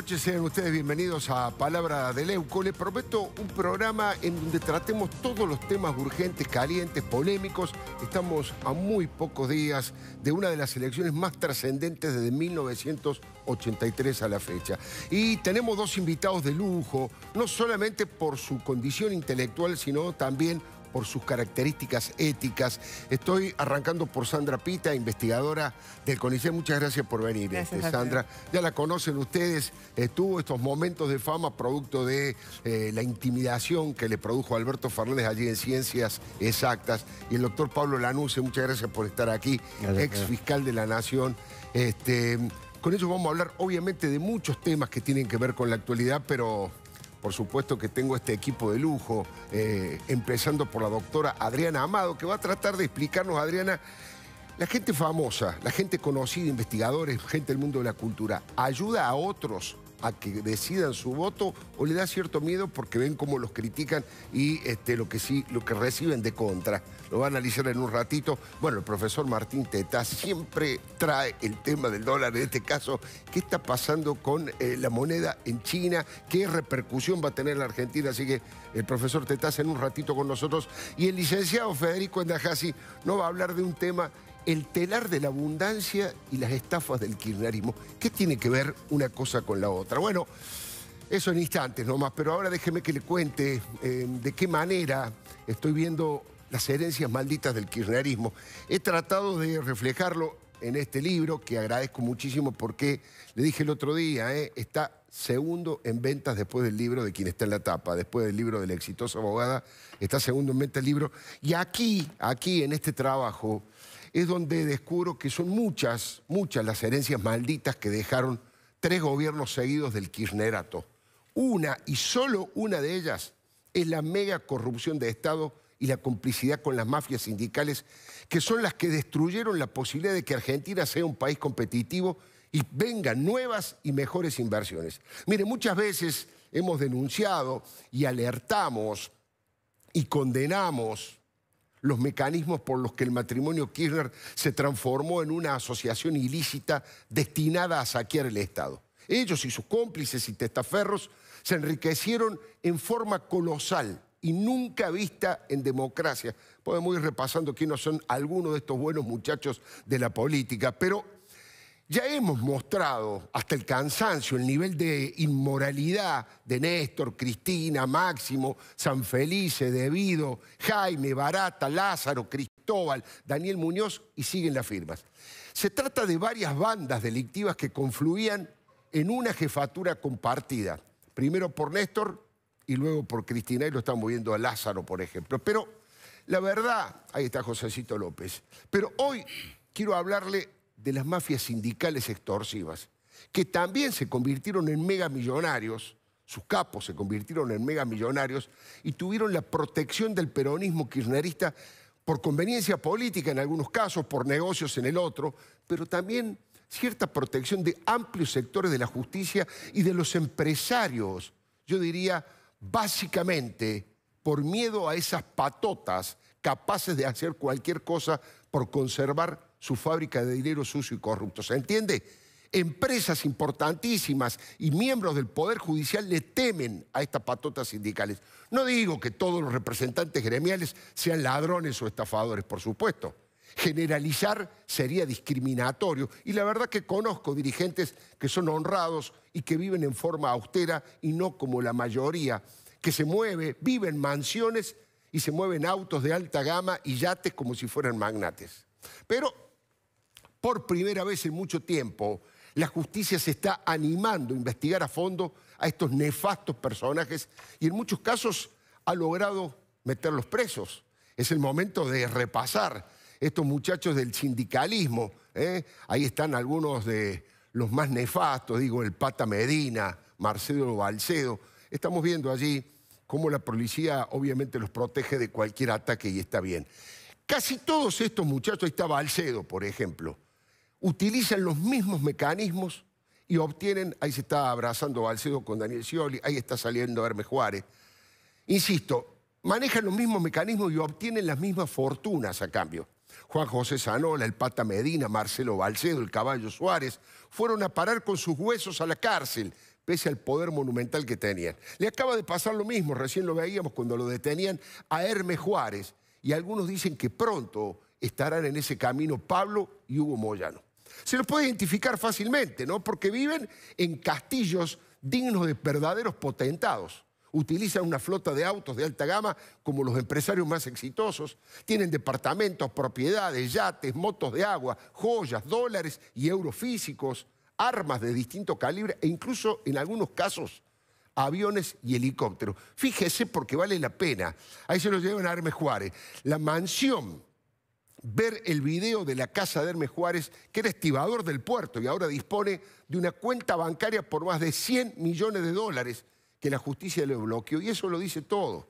noches, sean ustedes bienvenidos a Palabra de Leuco. Les prometo un programa en donde tratemos todos los temas urgentes, calientes, polémicos. Estamos a muy pocos días de una de las elecciones más trascendentes desde 1983 a la fecha. Y tenemos dos invitados de lujo, no solamente por su condición intelectual, sino también por sus características éticas. Estoy arrancando por Sandra Pita, investigadora del CONICET. Muchas gracias por venir, este, Sandra. Ya la conocen ustedes, estuvo estos momentos de fama producto de eh, la intimidación que le produjo Alberto Fernández allí en Ciencias Exactas. Y el doctor Pablo Lanuse, muchas gracias por estar aquí, ...exfiscal ex fiscal de la Nación. Este, con ellos vamos a hablar obviamente de muchos temas que tienen que ver con la actualidad, pero por supuesto que tengo este equipo de lujo, eh, empezando por la doctora Adriana Amado, que va a tratar de explicarnos, Adriana, la gente famosa, la gente conocida, investigadores, gente del mundo de la cultura, ayuda a otros a que decidan su voto o le da cierto miedo porque ven cómo los critican y este, lo que sí, lo que reciben de contra. Lo va a analizar en un ratito. Bueno, el profesor Martín Teta siempre trae el tema del dólar, en este caso, qué está pasando con eh, la moneda en China, qué repercusión va a tener la Argentina. Así que el profesor Tetaz en un ratito con nosotros. Y el licenciado Federico Endajasi no va a hablar de un tema el telar de la abundancia y las estafas del kirchnerismo. ¿Qué tiene que ver una cosa con la otra? Bueno, eso en instantes nomás, pero ahora déjeme que le cuente eh, de qué manera estoy viendo las herencias malditas del kirchnerismo. He tratado de reflejarlo en este libro, que agradezco muchísimo porque le dije el otro día, eh, está segundo en ventas después del libro de quien está en la tapa, después del libro de la exitosa abogada, está segundo en ventas el libro. Y aquí, aquí en este trabajo, es donde descubro que son muchas, muchas las herencias malditas que dejaron tres gobiernos seguidos del kirchnerato. Una y solo una de ellas es la mega corrupción de Estado y la complicidad con las mafias sindicales, que son las que destruyeron la posibilidad de que Argentina sea un país competitivo y vengan nuevas y mejores inversiones. Mire, muchas veces hemos denunciado y alertamos y condenamos los mecanismos por los que el matrimonio Kirchner se transformó en una asociación ilícita destinada a saquear el Estado. Ellos y sus cómplices y testaferros se enriquecieron en forma colosal y nunca vista en democracia. Podemos ir repasando quiénes son algunos de estos buenos muchachos de la política, pero ya hemos mostrado hasta el cansancio el nivel de inmoralidad de Néstor, Cristina, Máximo, San Felice, Debido, Jaime, Barata, Lázaro, Cristóbal, Daniel Muñoz y siguen las firmas. Se trata de varias bandas delictivas que confluían en una jefatura compartida, primero por Néstor y luego por Cristina, y lo están moviendo a Lázaro, por ejemplo. Pero la verdad, ahí está Cito López, pero hoy quiero hablarle de las mafias sindicales extorsivas, que también se convirtieron en megamillonarios, sus capos se convirtieron en megamillonarios y tuvieron la protección del peronismo kirchnerista por conveniencia política en algunos casos, por negocios en el otro, pero también cierta protección de amplios sectores de la justicia y de los empresarios, yo diría básicamente por miedo a esas patotas capaces de hacer cualquier cosa por conservar su fábrica de dinero sucio y corrupto. ¿Se entiende? Empresas importantísimas y miembros del Poder Judicial le temen a estas patotas sindicales. No digo que todos los representantes gremiales sean ladrones o estafadores, por supuesto. Generalizar sería discriminatorio y la verdad que conozco dirigentes que son honrados y que viven en forma austera y no como la mayoría, que se mueve, viven mansiones y se mueven autos de alta gama y yates como si fueran magnates. Pero por primera vez en mucho tiempo, la justicia se está animando a investigar a fondo a estos nefastos personajes y en muchos casos ha logrado meterlos presos. Es el momento de repasar estos muchachos del sindicalismo. ¿eh? Ahí están algunos de los más nefastos, digo, el Pata Medina, Marcelo Balcedo. Estamos viendo allí cómo la policía obviamente los protege de cualquier ataque y está bien. Casi todos estos muchachos, ahí está Balcedo, por ejemplo, utilizan los mismos mecanismos y obtienen, ahí se está abrazando Balcedo con Daniel Scioli, ahí está saliendo Hermes Juárez. Insisto, manejan los mismos mecanismos y obtienen las mismas fortunas a cambio. Juan José Zanola, el Pata Medina, Marcelo Balcedo, el Caballo Suárez, fueron a parar con sus huesos a la cárcel, pese al poder monumental que tenían. Le acaba de pasar lo mismo, recién lo veíamos cuando lo detenían a Hermes Juárez, y algunos dicen que pronto estarán en ese camino Pablo y Hugo Moyano. Se los puede identificar fácilmente, ¿no? Porque viven en castillos dignos de verdaderos potentados. Utilizan una flota de autos de alta gama como los empresarios más exitosos. Tienen departamentos, propiedades, yates, motos de agua, joyas, dólares y euros físicos, armas de distinto calibre e incluso en algunos casos aviones y helicópteros. Fíjese porque vale la pena. Ahí se los llevan a Hermes Juárez. La mansión ver el video de la casa de Hermes Juárez, que era estibador del puerto y ahora dispone de una cuenta bancaria por más de 100 millones de dólares que la justicia le bloqueó. Y eso lo dice todo.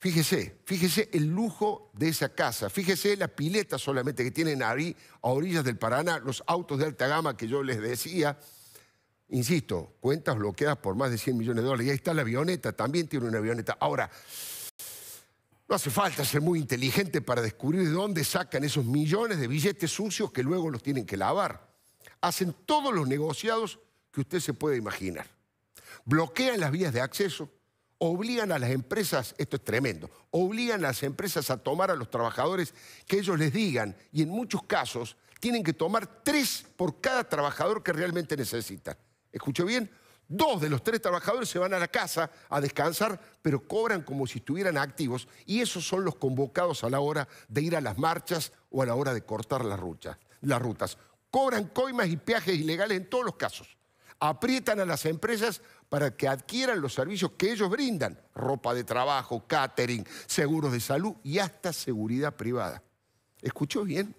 Fíjese, fíjese el lujo de esa casa, fíjese la pileta solamente que tienen ahí a orillas del Paraná, los autos de alta gama que yo les decía. Insisto, cuentas bloqueadas por más de 100 millones de dólares. Y ahí está la avioneta, también tiene una avioneta. Ahora, no hace falta ser muy inteligente para descubrir de dónde sacan esos millones de billetes sucios que luego los tienen que lavar. Hacen todos los negociados que usted se pueda imaginar. Bloquean las vías de acceso, obligan a las empresas, esto es tremendo, obligan a las empresas a tomar a los trabajadores que ellos les digan y en muchos casos tienen que tomar tres por cada trabajador que realmente necesitan. ¿Escuchó bien, Dos de los tres trabajadores se van a la casa a descansar, pero cobran como si estuvieran activos y esos son los convocados a la hora de ir a las marchas o a la hora de cortar las, rutas. Cobran coimas y peajes ilegales en todos los casos. Aprietan a las empresas para que adquieran los servicios que ellos brindan, ropa de trabajo, catering, seguros de salud y hasta seguridad privada. ¿Escuchó bien?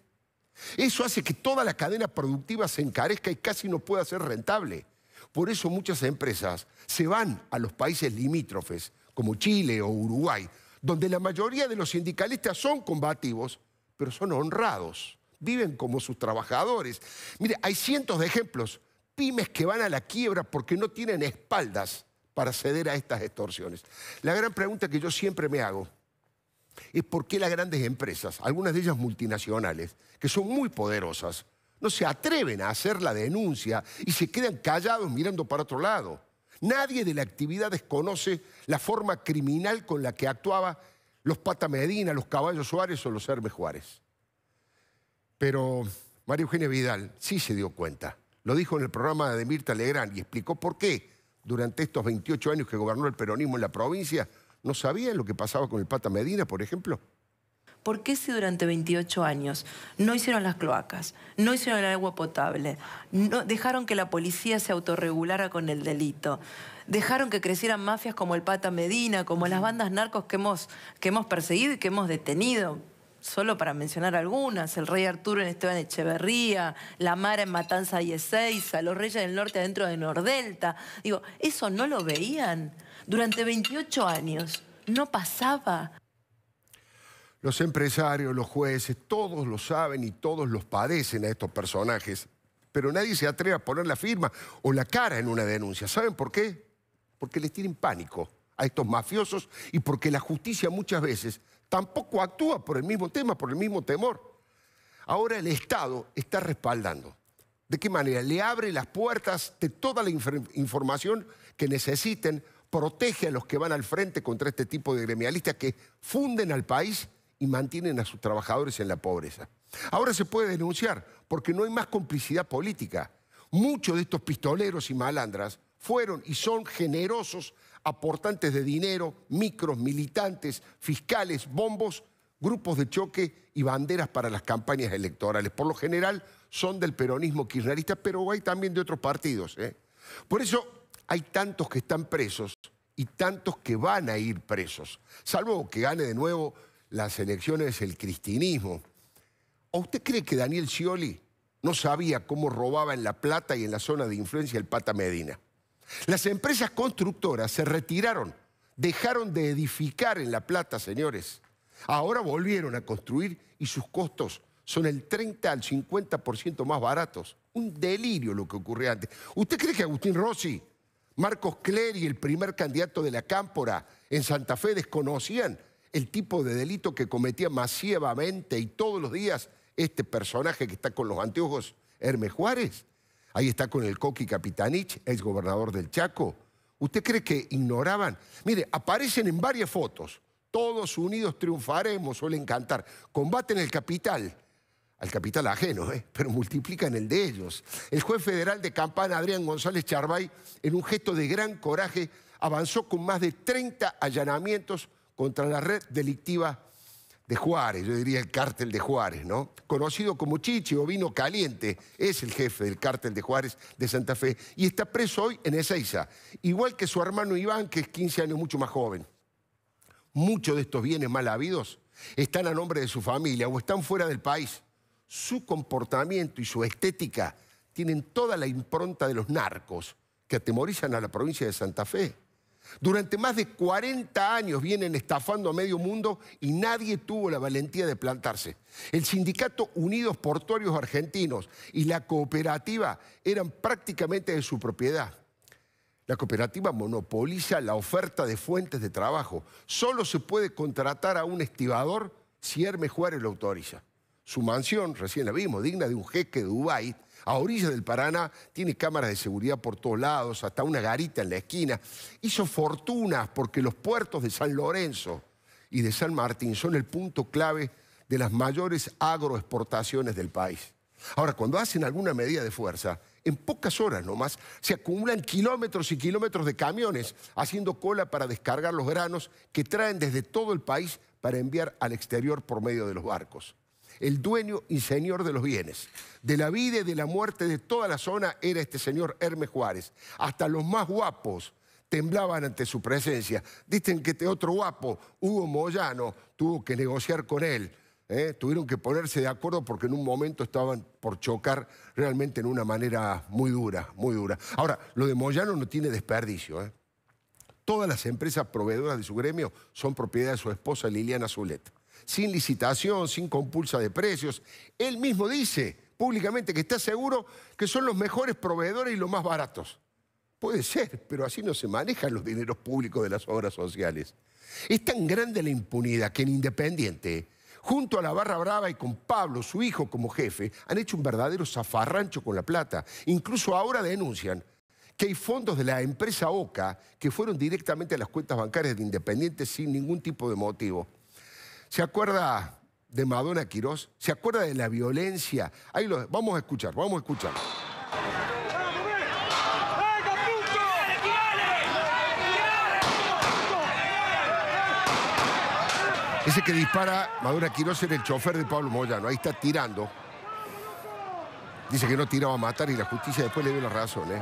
Eso hace que toda la cadena productiva se encarezca y casi no pueda ser rentable. Por eso muchas empresas se van a los países limítrofes, como Chile o Uruguay, donde la mayoría de los sindicalistas son combativos, pero son honrados, viven como sus trabajadores. Mire, hay cientos de ejemplos, pymes que van a la quiebra porque no tienen espaldas para ceder a estas extorsiones. La gran pregunta que yo siempre me hago es por qué las grandes empresas, algunas de ellas multinacionales, que son muy poderosas, no se atreven a hacer la denuncia y se quedan callados mirando para otro lado. Nadie de la actividad desconoce la forma criminal con la que actuaba los Pata Medina, los Caballos Suárez o los Hermes Juárez. Pero María Eugenia Vidal sí se dio cuenta. Lo dijo en el programa de Mirta Legrand y explicó por qué durante estos 28 años que gobernó el peronismo en la provincia no sabían lo que pasaba con el Pata Medina, por ejemplo. ¿Por qué si durante 28 años no hicieron las cloacas, no hicieron el agua potable, no, dejaron que la policía se autorregulara con el delito? dejaron que crecieran mafias como el Pata Medina, como las bandas narcos que hemos, que hemos perseguido y que hemos detenido. Solo para mencionar algunas, el rey Arturo en Esteban Echeverría, la Mara en Matanza y Ezeiza, los reyes del norte adentro de Nordelta. Digo, eso no lo veían. Durante 28 años no pasaba. Los empresarios, los jueces, todos lo saben y todos los padecen a estos personajes, pero nadie se atreve a poner la firma o la cara en una denuncia. ¿Saben por qué? Porque les tienen pánico a estos mafiosos y porque la justicia muchas veces tampoco actúa por el mismo tema, por el mismo temor. Ahora el Estado está respaldando. ¿De qué manera? Le abre las puertas de toda la información que necesiten, protege a los que van al frente contra este tipo de gremialistas que funden al país y mantienen a sus trabajadores en la pobreza. Ahora se puede denunciar porque no hay más complicidad política. Muchos de estos pistoleros y malandras fueron y son generosos aportantes de dinero, micros, militantes, fiscales, bombos, grupos de choque y banderas para las campañas electorales. Por lo general son del peronismo kirchnerista, pero hay también de otros partidos. ¿eh? Por eso hay tantos que están presos y tantos que van a ir presos, salvo que gane de nuevo las elecciones el cristinismo. ¿O usted cree que Daniel Scioli no sabía cómo robaba en La Plata y en la zona de influencia el Pata Medina? Las empresas constructoras se retiraron, dejaron de edificar en La Plata, señores. Ahora volvieron a construir y sus costos son el 30 al 50% más baratos. Un delirio lo que ocurrió antes. ¿Usted cree que Agustín Rossi, Marcos Clery, el primer candidato de la Cámpora en Santa Fe, desconocían el tipo de delito que cometía masivamente y todos los días este personaje que está con los anteojos, Hermes Juárez. Ahí está con el Coqui Capitanich, gobernador del Chaco. ¿Usted cree que ignoraban? Mire, aparecen en varias fotos. Todos unidos triunfaremos, suelen cantar. Combaten el capital. Al capital ajeno, ¿eh? pero multiplican el de ellos. El juez federal de Campana, Adrián González Charvay, en un gesto de gran coraje, avanzó con más de 30 allanamientos contra la red delictiva de Juárez, yo diría el cártel de Juárez, ¿no? Conocido como Chichi o Vino Caliente, es el jefe del cártel de Juárez de Santa Fe y está preso hoy en Ezeiza, igual que su hermano Iván, que es 15 años mucho más joven. Muchos de estos bienes mal habidos están a nombre de su familia o están fuera del país. Su comportamiento y su estética tienen toda la impronta de los narcos que atemorizan a la provincia de Santa Fe. Durante más de 40 años vienen estafando a medio mundo y nadie tuvo la valentía de plantarse. El sindicato Unidos Portuarios Argentinos y la cooperativa eran prácticamente de su propiedad. La cooperativa monopoliza la oferta de fuentes de trabajo. Solo se puede contratar a un estibador si Hermes Juárez lo autoriza. Su mansión, recién la vimos, digna de un jeque de Dubái, a orillas del Paraná, tiene cámaras de seguridad por todos lados, hasta una garita en la esquina. Hizo fortunas porque los puertos de San Lorenzo y de San Martín son el punto clave de las mayores agroexportaciones del país. Ahora, cuando hacen alguna medida de fuerza, en pocas horas nomás se acumulan kilómetros y kilómetros de camiones haciendo cola para descargar los granos que traen desde todo el país para enviar al exterior por medio de los barcos el dueño y señor de los bienes. De la vida y de la muerte de toda la zona era este señor Hermes Juárez. Hasta los más guapos temblaban ante su presencia. Dicen que este otro guapo, Hugo Moyano, tuvo que negociar con él. ¿eh? Tuvieron que ponerse de acuerdo porque en un momento estaban por chocar realmente en una manera muy dura, muy dura. Ahora, lo de Moyano no tiene desperdicio. ¿eh? Todas las empresas proveedoras de su gremio son propiedad de su esposa Liliana Zuleta sin licitación, sin compulsa de precios. Él mismo dice públicamente que está seguro que son los mejores proveedores y los más baratos. Puede ser, pero así no se manejan los dineros públicos de las obras sociales. Es tan grande la impunidad que en Independiente, junto a la Barra Brava y con Pablo, su hijo, como jefe, han hecho un verdadero zafarrancho con la plata. Incluso ahora denuncian que hay fondos de la empresa OCA que fueron directamente a las cuentas bancarias de Independiente sin ningún tipo de motivo. ¿Se acuerda de Madonna Quirós? ¿Se acuerda de la violencia? Ahí lo, vamos a escuchar, vamos a escuchar. Ese que dispara Madonna Quirós en el chofer de Pablo Moyano. Ahí está tirando. Dice que no tiraba a matar y la justicia después le dio la razón. ¿eh?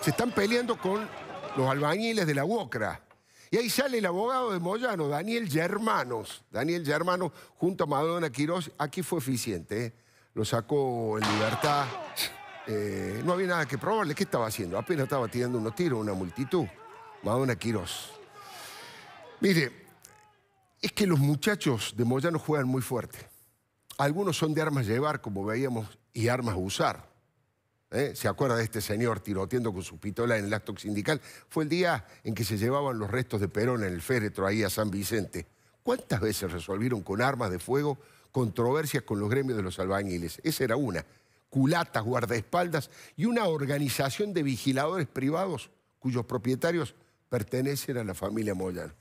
Se están peleando con los albañiles de la UOCRA. Y ahí sale el abogado de Moyano, Daniel Germanos. Daniel Germanos, junto a Madonna Quiroz, aquí fue eficiente. ¿eh? Lo sacó en libertad. Eh, no había nada que probarle. ¿Qué estaba haciendo? Apenas estaba tirando unos tiros, una multitud. Madonna Quiroz. Mire, es que los muchachos de Moyano juegan muy fuerte. Algunos son de armas llevar, como veíamos, y armas usar. ¿eh? ¿Se acuerda de este señor tiroteando con su pistola en el acto sindical? Fue el día en que se llevaban los restos de Perón en el féretro ahí a San Vicente. ¿Cuántas veces resolvieron con armas de fuego controversias con los gremios de los albañiles? Esa era una. Culatas, guardaespaldas y una organización de vigiladores privados cuyos propietarios pertenecen a la familia Moyano.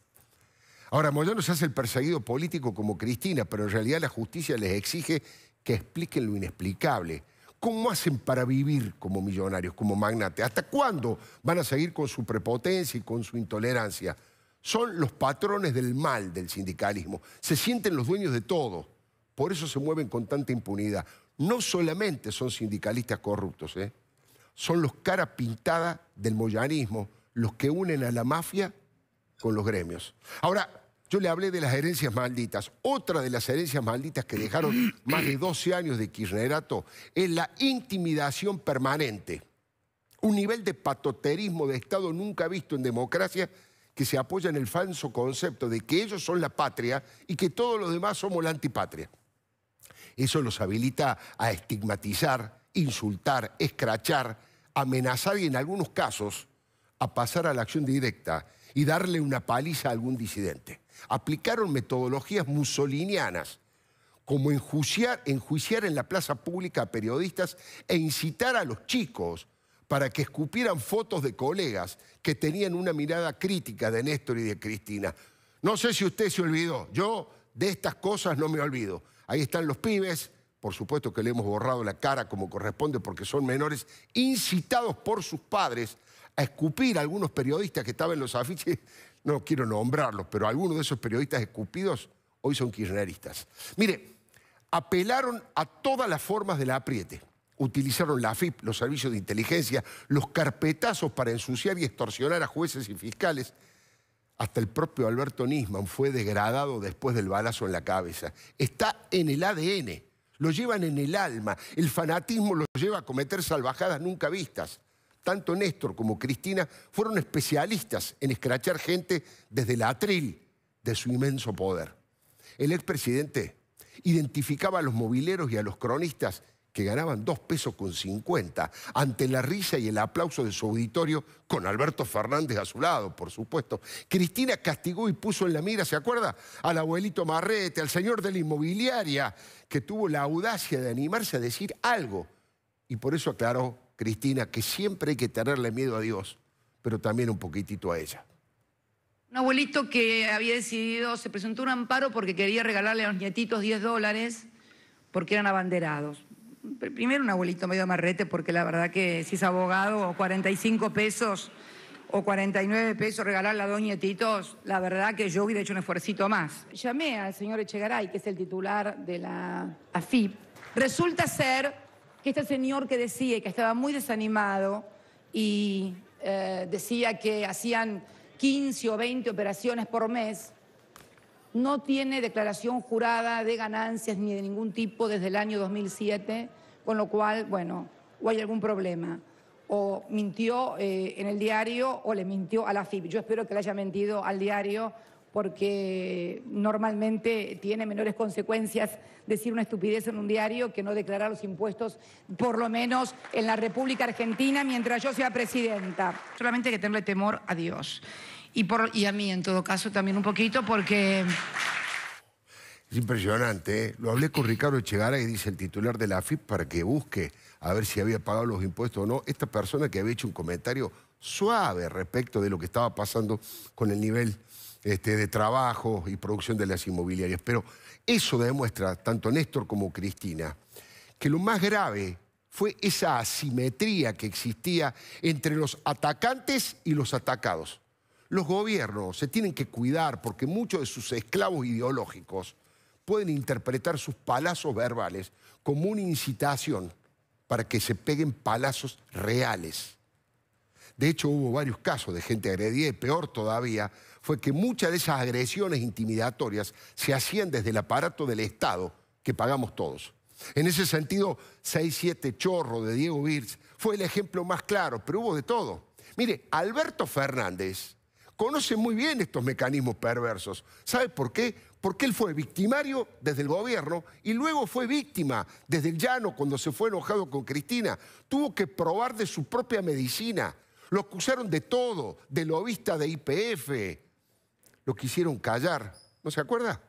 Ahora, Moyano se hace el perseguido político como Cristina, pero en realidad la justicia les exige que expliquen lo inexplicable ¿Cómo hacen para vivir como millonarios, como magnates? ¿Hasta cuándo van a seguir con su prepotencia y con su intolerancia? Son los patrones del mal del sindicalismo. Se sienten los dueños de todo. Por eso se mueven con tanta impunidad. No solamente son sindicalistas corruptos, ¿eh? son los cara pintada del moyanismo, los que unen a la mafia con los gremios. Ahora, yo le hablé de las herencias malditas. Otra de las herencias malditas que dejaron más de 12 años de kirchnerato es la intimidación permanente. Un nivel de patoterismo de Estado nunca visto en democracia que se apoya en el falso concepto de que ellos son la patria y que todos los demás somos la antipatria. Eso los habilita a estigmatizar, insultar, escrachar, amenazar y en algunos casos a pasar a la acción directa y darle una paliza a algún disidente aplicaron metodologías musolinianas, como enjuiciar, enjuiciar en la plaza pública a periodistas e incitar a los chicos para que escupieran fotos de colegas que tenían una mirada crítica de Néstor y de Cristina. No sé si usted se olvidó, yo de estas cosas no me olvido. Ahí están los pibes, por supuesto que le hemos borrado la cara como corresponde porque son menores, incitados por sus padres a escupir a algunos periodistas que estaban en los afiches no quiero nombrarlos, pero algunos de esos periodistas escupidos hoy son kirchneristas. Mire, apelaron a todas las formas del apriete. Utilizaron la FIP, los servicios de inteligencia, los carpetazos para ensuciar y extorsionar a jueces y fiscales. Hasta el propio Alberto Nisman fue degradado después del balazo en la cabeza. Está en el ADN, lo llevan en el alma. El fanatismo lo lleva a cometer salvajadas nunca vistas. Tanto Néstor como Cristina fueron especialistas en escrachar gente desde la atril de su inmenso poder. El expresidente identificaba a los mobileros y a los cronistas que ganaban dos pesos con 50 ante la risa y el aplauso de su auditorio con Alberto Fernández a su lado, por supuesto. Cristina castigó y puso en la mira, ¿se acuerda? Al abuelito Marrete, al señor de la inmobiliaria, que tuvo la audacia de animarse a decir algo y por eso aclaró Cristina, que siempre hay que tenerle miedo a Dios, pero también un poquitito a ella. Un abuelito que había decidido, se presentó un amparo porque quería regalarle a los nietitos 10 dólares porque eran abanderados. Primero un abuelito medio amarrete, porque la verdad que si es abogado, 45 pesos o 49 pesos regalarle a dos nietitos, la verdad que yo hubiera hecho un esfuercito más. Llamé al señor Echegaray, que es el titular de la AFIP. Resulta ser que este señor que decía que estaba muy desanimado y eh, decía que hacían 15 o 20 operaciones por mes, no tiene declaración jurada de ganancias ni de ningún tipo desde el año 2007, con lo cual, bueno, o hay algún problema, o mintió eh, en el diario o le mintió a la FIP. Yo espero que le haya mentido al diario porque normalmente tiene menores consecuencias decir una estupidez en un diario que no declarar los impuestos, por lo menos en la República Argentina, mientras yo sea presidenta. Solamente hay que tenerle temor a Dios y, a mí en todo caso también un poquito porque... Es impresionante, ¿eh? Lo hablé con Ricardo Echegaray, dice el titular de la AFIP, para que busque a ver si había pagado los impuestos o no. Esta persona que había hecho un comentario suave respecto de lo que estaba pasando con el nivel este, de trabajo y producción de las inmobiliarias. Pero eso demuestra, tanto Néstor como Cristina, que lo más grave fue esa asimetría que existía entre los atacantes y los atacados. Los gobiernos se tienen que cuidar porque muchos de sus esclavos ideológicos pueden interpretar sus palazos verbales como una incitación para que se peguen palazos reales. De hecho, hubo varios casos de gente agredida y peor todavía, fue que muchas de esas agresiones intimidatorias se hacían desde el aparato del Estado que pagamos todos. En ese sentido, 6-7 Chorro de Diego Birz fue el ejemplo más claro, pero hubo de todo. Mire, Alberto Fernández conoce muy bien estos mecanismos perversos. ¿Sabe por qué? Porque él fue victimario desde el gobierno y luego fue víctima desde el llano cuando se fue enojado con Cristina. Tuvo que probar de su propia medicina. Lo acusaron de todo, de lobista de IPF, quisieron callar. ¿No se acuerda?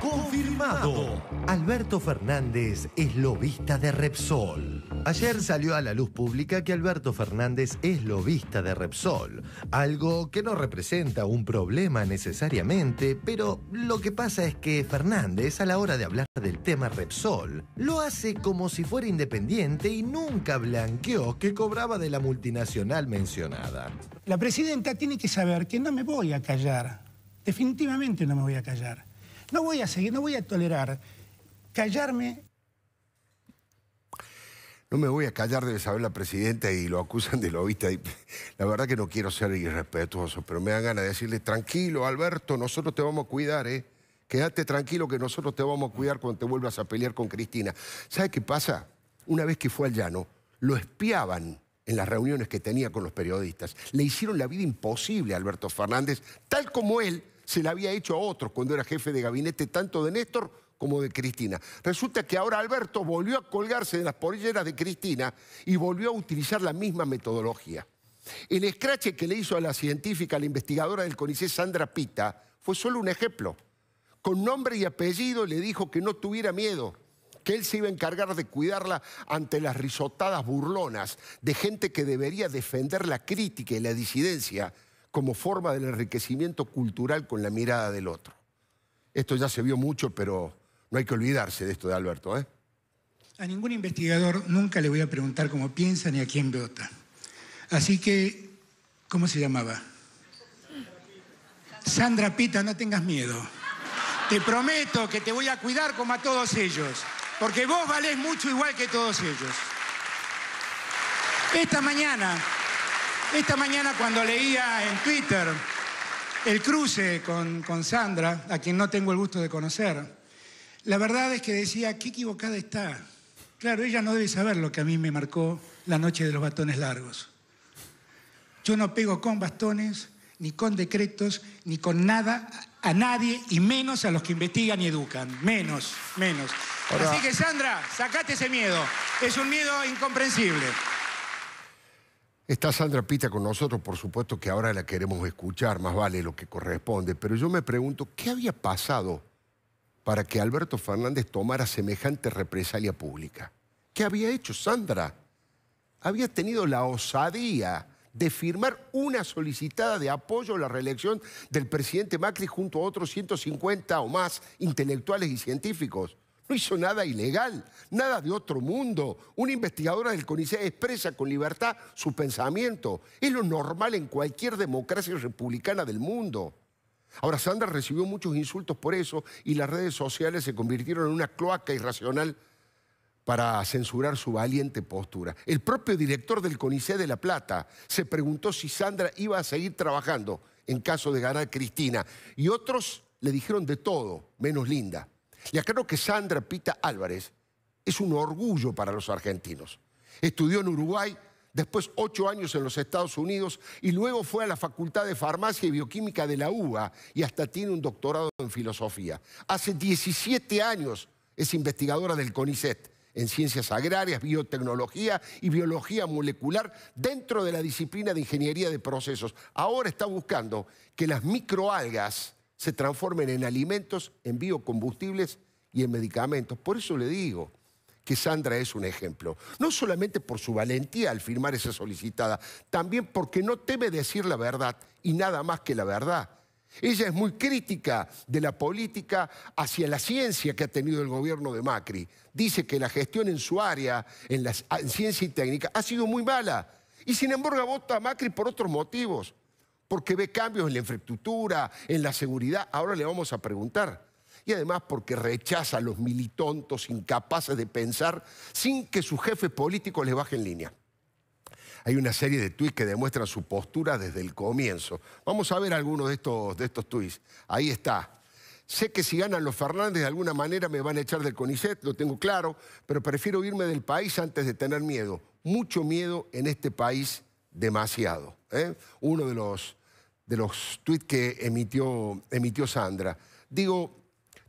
Confirmado. Alberto Fernández es lobista de Repsol. Ayer salió a la luz pública que Alberto Fernández es lobista de Repsol, algo que no representa un problema necesariamente, pero lo que pasa es que Fernández a la hora de hablar del tema Repsol lo hace como si fuera independiente y nunca blanqueó que cobraba de la multinacional mencionada. La presidenta tiene que saber que no me voy a callar, definitivamente no me voy a callar. No voy a seguir, no voy a tolerar callarme. No me voy a callar, de saber la presidenta y lo acusan de lobista. La verdad que no quiero ser irrespetuoso, pero me dan ganas de decirle, tranquilo, Alberto, nosotros te vamos a cuidar, ¿eh? Quédate tranquilo que nosotros te vamos a cuidar cuando te vuelvas a pelear con Cristina. ¿Sabe qué pasa? Una vez que fue al llano, lo espiaban en las reuniones que tenía con los periodistas. Le hicieron la vida imposible a Alberto Fernández, tal como él se la había hecho a otros cuando era jefe de gabinete tanto de Néstor como de Cristina. Resulta que ahora Alberto volvió a colgarse de las polleras de Cristina y volvió a utilizar la misma metodología. El escrache que le hizo a la científica, a la investigadora del CONICET, Sandra Pita, fue solo un ejemplo. Con nombre y apellido le dijo que no tuviera miedo, que él se iba a encargar de cuidarla ante las risotadas burlonas de gente que debería defender la crítica y la disidencia como forma del enriquecimiento cultural con la mirada del otro. Esto ya se vio mucho, pero no hay que olvidarse de esto de Alberto. ¿eh? A ningún investigador nunca le voy a preguntar cómo piensa ni a quién vota. Así que, ¿cómo se llamaba? Sandra Pita, no tengas miedo. Te prometo que te voy a cuidar como a todos ellos, porque vos valés mucho igual que todos ellos. Esta mañana esta mañana cuando leía en Twitter el cruce con, Sandra, a quien no tengo el gusto de conocer, la verdad es que decía, qué equivocada está. Claro, ella no debe saber lo que a mí me marcó la noche de los bastones largos. Yo no pego con bastones, ni con decretos, ni con nada a nadie, y menos a los que investigan y educan. Menos, menos. Así que Sandra, sacate ese miedo. Es un miedo incomprensible. Está Sandra Pita con nosotros, por supuesto que ahora la queremos escuchar, más vale lo que corresponde, pero yo me pregunto, ¿qué había pasado para que Alberto Fernández tomara semejante represalia pública? ¿Qué había hecho Sandra? Había tenido la osadía de firmar una solicitada de apoyo a la reelección del presidente Macri junto a otros 150 o más intelectuales y científicos. No hizo nada ilegal, nada de otro mundo. Una investigadora del CONICET expresa con libertad su pensamiento. Es lo normal en cualquier democracia republicana del mundo. Ahora, Sandra recibió muchos insultos por eso y las redes sociales se convirtieron en una cloaca irracional para censurar su valiente postura. El propio director del CONICET de La Plata se preguntó si Sandra iba a seguir trabajando en caso de ganar Cristina. Y otros le dijeron de todo, menos Linda. Y aclaro que Sandra Pita Álvarez es un orgullo para los argentinos. Estudió en Uruguay, después ocho años en los Estados Unidos y luego fue a la Facultad de Farmacia y Bioquímica de la UBA y hasta tiene un doctorado en filosofía. Hace 17 años es investigadora del CONICET en ciencias agrarias, biotecnología y biología molecular dentro de la disciplina de ingeniería de procesos. Ahora está buscando que las microalgas se transformen en alimentos, en biocombustibles y en medicamentos. Por eso le digo que Sandra es un ejemplo, no solamente por su valentía al firmar esa solicitada, también porque no teme decir la verdad y nada más que la verdad. Ella es muy crítica de la política hacia la ciencia que ha tenido el gobierno de Macri. Dice que la gestión en su área, en, ciencia y técnica, ha sido muy mala. Y sin embargo vota a Macri por otros motivos porque ve cambios en la infraestructura, en la seguridad. Ahora le vamos a preguntar. Y además porque rechaza a los militontos incapaces de pensar sin que su jefe político les baje en línea. Hay una serie de tuits que demuestran su postura desde el comienzo. Vamos a ver algunos de estos, de estos tuits. Ahí está. Sé que si ganan los Fernández de alguna manera me van a echar del CONICET, lo tengo claro, pero prefiero irme del país antes de tener miedo. Mucho miedo en este país, demasiado. ¿eh? Uno de los de los tweets que emitió, emitió Sandra. Digo,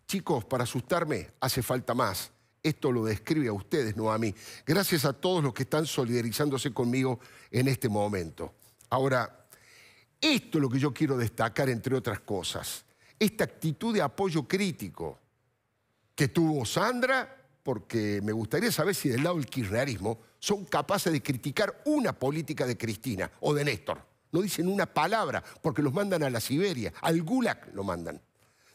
chicos, para asustarme hace falta más. Esto lo describe a ustedes, no a mí. Gracias a todos los que están solidarizándose conmigo en este momento. Ahora, esto es lo que yo quiero destacar, entre otras cosas. Esta actitud de apoyo crítico que tuvo Sandra, porque me gustaría saber si del lado del kirchnerismo son capaces de criticar una política de Cristina o de Néstor. No dicen una palabra porque los mandan a la Siberia, al Gulag lo mandan.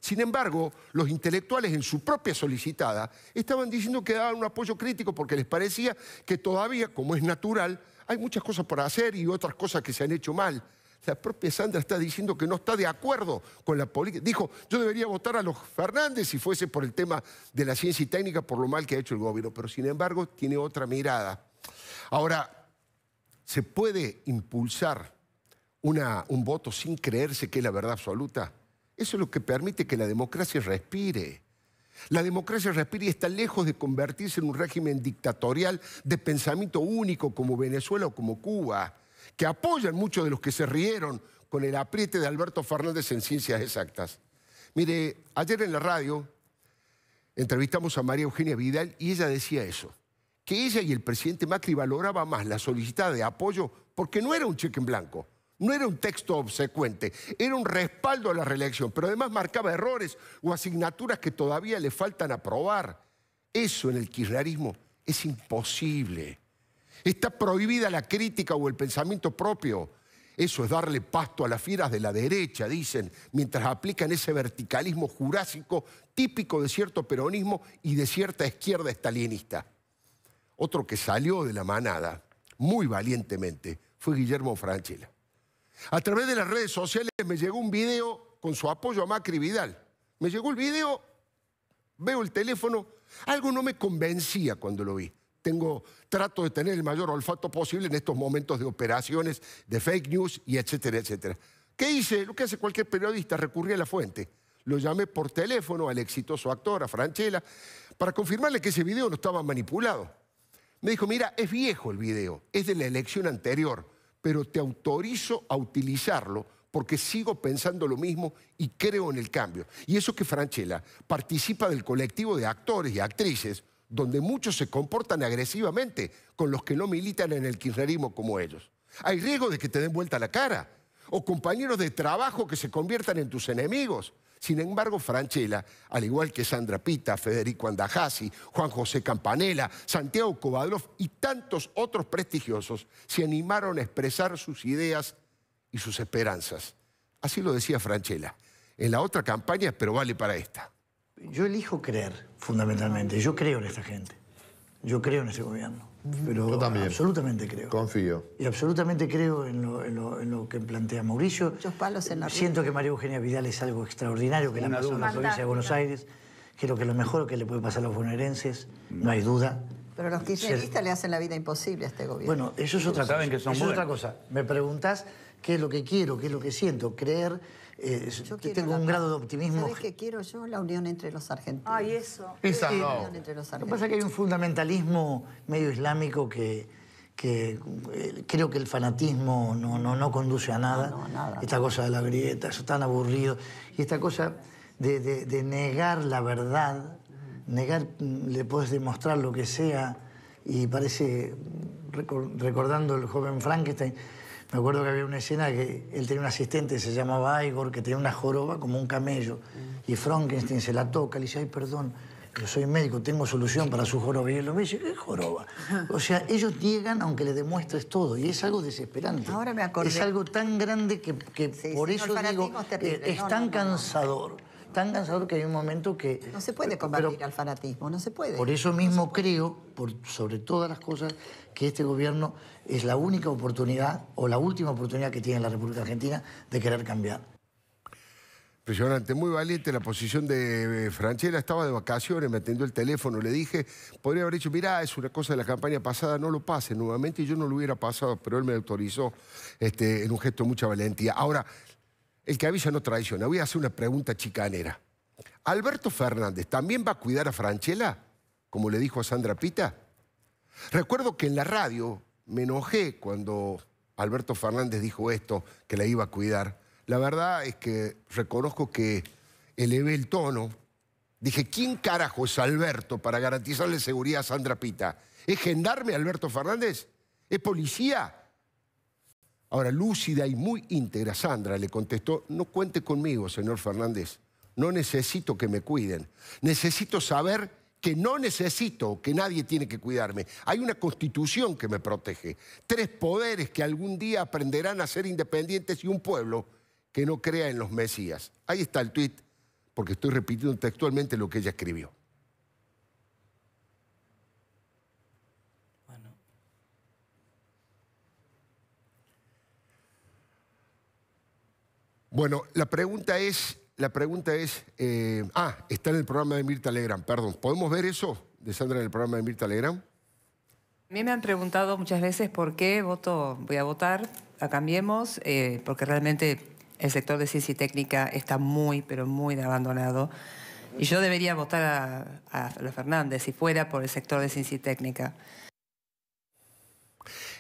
Sin embargo, los intelectuales en su propia solicitada estaban diciendo que daban un apoyo crítico porque les parecía que todavía, como es natural, hay muchas cosas por hacer y otras cosas que se han hecho mal. La propia Sandra está diciendo que no está de acuerdo con la política. Dijo, yo debería votar a los Fernández si fuese por el tema de la ciencia y técnica, por lo mal que ha hecho el gobierno, pero sin embargo tiene otra mirada. Ahora, se puede impulsar un voto sin creerse que es la verdad absoluta. Eso es lo que permite que la democracia respire. La democracia respire y está lejos de convertirse en un régimen dictatorial de pensamiento único como Venezuela o como Cuba, que apoyan muchos de los que se rieron con el apriete de Alberto Fernández en ciencias exactas. Mire, ayer en la radio entrevistamos a María Eugenia Vidal y ella decía eso, que ella y el presidente Macri valoraban más la solicitud de apoyo porque no era un cheque en blanco, no era un texto obsecuente, era un respaldo a la reelección, pero además marcaba errores o asignaturas que todavía le faltan aprobar. Eso en el kirchnerismo es imposible. Está prohibida la crítica o el pensamiento propio. Eso es darle pasto a las fieras de la derecha, dicen, mientras aplican ese verticalismo jurásico típico de cierto peronismo y de cierta izquierda estalinista. Otro que salió de la manada, muy valientemente, fue Guillermo Franchella. A través de las redes sociales me llegó un video con su apoyo a Macri Vidal. Me llegó el video, veo el teléfono, algo no me convencía cuando lo vi. Tengo, trato de tener el mayor olfato posible en estos momentos de operaciones, de fake news y etcétera, etcétera. ¿Qué hice? Lo que hace cualquier periodista, recurrí a la fuente. Lo llamé por teléfono al exitoso actor, a Franchella, para confirmarle que ese video no estaba manipulado. Me dijo, mira, es viejo el video, es de la elección anterior pero te autorizo a utilizarlo porque sigo pensando lo mismo y creo en el cambio. Y eso que Franchella participa del colectivo de actores y actrices, donde muchos se comportan agresivamente con los que no militan en el kirchnerismo como ellos. Hay riesgo de que te den vuelta la cara, o compañeros de trabajo que se conviertan en tus enemigos, sin embargo, Franchella, al igual que Sandra Pita, Federico Andajasi, Juan José Campanella, Santiago Kovadlov y tantos otros prestigiosos, se animaron a expresar sus ideas y sus esperanzas. Así lo decía Franchella. En la otra campaña, pero vale para esta. Yo elijo creer, fundamentalmente. Yo creo en esta gente. Yo creo en este gobierno. Pero también. absolutamente creo. Confío. Y absolutamente creo en lo, que plantea Mauricio. palos Siento que María Eugenia Vidal es algo extraordinario, que la pasó en la provincia de Buenos Aires. Creo que lo mejor que le puede pasar a los bonaerenses, no hay duda. Pero los kirchneristas le hacen la vida imposible a este gobierno. Bueno, eso otra cosa. Saben que son otra cosa. Me preguntás qué es lo que quiero, qué es lo que siento. Creer eh, tengo un grado de optimismo. ¿Sabes que quiero yo? La unión entre los argentinos. Ay, eso. no. Lo que pasa es que hay un fundamentalismo medio islámico que, eh, creo que el fanatismo no, no, no conduce a nada. Esta cosa de la grieta, eso tan aburrido. Y esta cosa de, de, negar la verdad, negar, le puedes demostrar lo que sea, y parece, recordando el joven Frankenstein, me acuerdo que había una escena que él tenía un asistente, se llamaba Igor, que tenía una joroba como un camello. Y Frankenstein se la toca, le dice, ay, perdón, yo soy médico, tengo solución para su joroba. Y él lo ve y dice, ¿qué joroba? O sea, ellos niegan aunque le demuestres todo. Y es algo desesperante. Ahora me acordé. Es algo tan grande que, por eso digo, es, eh, tan cansador tan cansador que hay un momento que... No se puede combatir al fanatismo, no se puede. Por eso mismo creo, por, sobre todas las cosas, que este gobierno es la única oportunidad o la última oportunidad que tiene la República Argentina de querer cambiar. Impresionante, muy valiente la posición de eh, Franchella. Estaba de vacaciones, me atendió el teléfono, le dije, podría haber dicho, mirá, es una cosa de la campaña pasada, no lo pase nuevamente, y yo no lo hubiera pasado, pero él me autorizó este, en un gesto de mucha valentía. Ahora, el que avisa no traiciona. Voy a hacer una pregunta chicanera. ¿Alberto Fernández también va a cuidar a Franchella, como le dijo a Sandra Pita? Recuerdo que en la radio me enojé cuando Alberto Fernández dijo esto, que la iba a cuidar. La verdad es que reconozco que elevé el tono. Dije, ¿quién carajo es Alberto para garantizarle seguridad a Sandra Pita? ¿Es gendarme Alberto Fernández? ¿Es policía? Ahora, lúcida y muy íntegra, Sandra le contestó, no cuente conmigo, señor Fernández, no necesito que me cuiden, necesito saber que no necesito, que nadie tiene que cuidarme. Hay una constitución que me protege, tres poderes que algún día aprenderán a ser independientes y un pueblo que no crea en los Mesías. Ahí está el tuit, porque estoy repitiendo textualmente lo que ella escribió. Bueno, la pregunta es, la pregunta es, eh, ah, está en el programa de Mirta Legrand, perdón, ¿podemos ver eso de Sandra en el programa de Mirta Legrand? A mí me han preguntado muchas veces por qué voto, voy a votar la Cambiemos, eh, porque realmente el sector de ciencia y técnica está muy, pero muy abandonado. Y yo debería votar a, a Fernández si fuera por el sector de ciencia y técnica.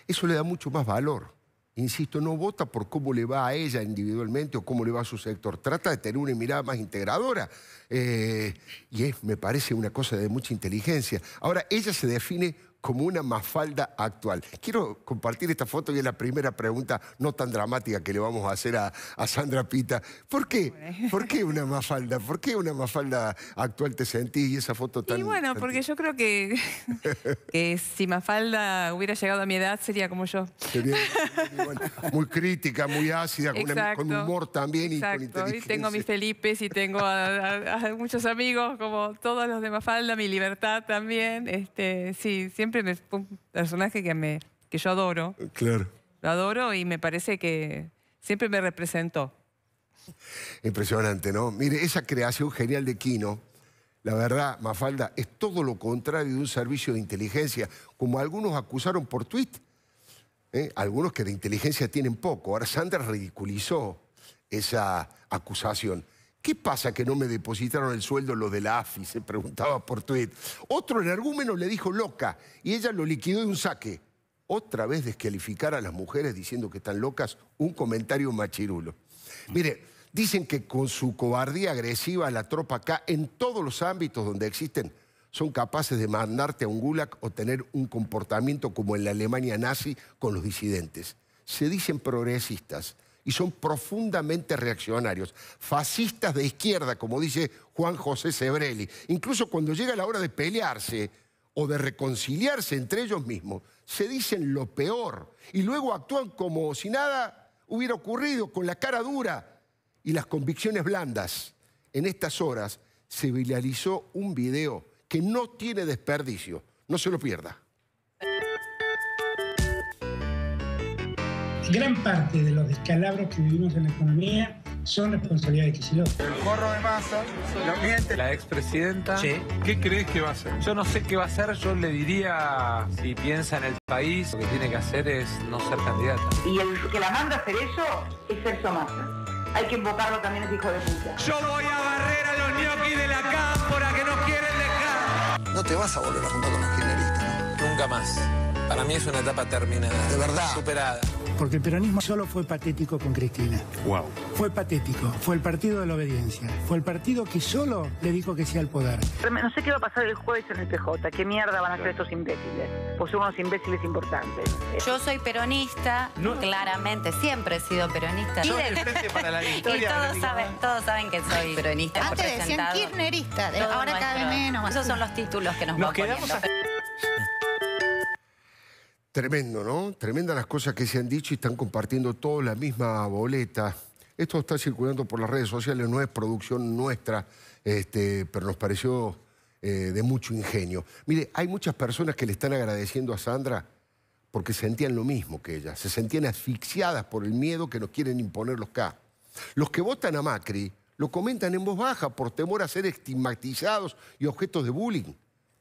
Eso le da mucho más valor insisto, no vota por cómo le va a ella individualmente o cómo le va a su sector. Trata de tener una mirada más integradora. Eh, y es, me parece, una cosa de mucha inteligencia. Ahora, ella se define como una mafalda actual. Quiero compartir esta foto y es la primera pregunta no tan dramática que le vamos a hacer a, Sandra Pita. ¿Por qué? ¿Por qué una mafalda? ¿Por qué una mafalda actual te sentís y esa foto tan... Y bueno, porque yo creo que, si mafalda hubiera llegado a mi edad sería como yo. Sería, muy crítica, muy ácida, con, humor también tengo a mis Felipe y tengo a, a muchos amigos, como todos los de mafalda, mi libertad también. Este, sí, siempre un personaje que, me, que yo adoro. Eh, claro. Lo adoro y me parece que siempre me representó. Impresionante, ¿no? Mire, esa creación genial de Kino, la verdad, Mafalda, es todo lo contrario de un servicio de inteligencia, como algunos acusaron por tuit. ¿eh? Algunos que de inteligencia tienen poco. Ahora Sandra ridiculizó esa acusación. ¿Qué pasa que no me depositaron el sueldo los de la AFI? Se preguntaba por Twitter. Otro energúmeno le dijo loca y ella lo liquidó de un saque. Otra vez descalificar a las mujeres diciendo que están locas, un comentario machirulo. Mire, dicen que con su cobardía agresiva la tropa acá, en todos los ámbitos donde existen, son capaces de mandarte a un gulag o tener un comportamiento como en la Alemania nazi con los disidentes. Se dicen progresistas, y son profundamente reaccionarios, fascistas de izquierda, como dice Juan José Sebrelli. Incluso cuando llega la hora de pelearse o de reconciliarse entre ellos mismos, se dicen lo peor y luego actúan como si nada hubiera ocurrido, con la cara dura y las convicciones blandas. En estas horas se viralizó un video que no tiene desperdicio, no se lo pierda. gran parte de los descalabros que vivimos en la economía son responsabilidad de Kicillof. El corro de masa, lo miente. La expresidenta, sí. ¿qué crees que va a hacer? Yo no sé qué va a hacer, yo le diría, si piensa en el país, lo que tiene que hacer es no ser candidata. Y el que la manda a hacer eso es Sergio Massa. Hay que invocarlo también, es hijo de puta. Yo voy a barrer a los ñoquis de la cámpora que nos quieren dejar. No te vas a volver a juntar con los kirchneristas, ¿no? Nunca más. Para mí es una etapa terminada. De verdad. Superada. Porque el peronismo solo fue patético con Cristina. Wow. Fue patético, fue el partido de la obediencia, fue el partido que solo le dijo que sea al poder. No sé qué va a pasar el jueves en el PJ, qué mierda van a hacer estos imbéciles. Pues son unos imbéciles importantes. Yo soy peronista, claramente, siempre he sido peronista. y todos saben, que soy peronista. Antes decían kirchnerista, ahora cada vez menos. Esos son los títulos que nos, nos Tremendo, ¿no? Tremendas las cosas que se han dicho y están compartiendo todos la misma boleta. Esto está circulando por las redes sociales, no es producción nuestra, este, pero nos pareció eh, de mucho ingenio. Mire, hay muchas personas que le están agradeciendo a Sandra porque sentían lo mismo que ella, se sentían asfixiadas por el miedo que nos quieren imponer los K. Los que votan a Macri lo comentan en voz baja por temor a ser estigmatizados y objetos de bullying.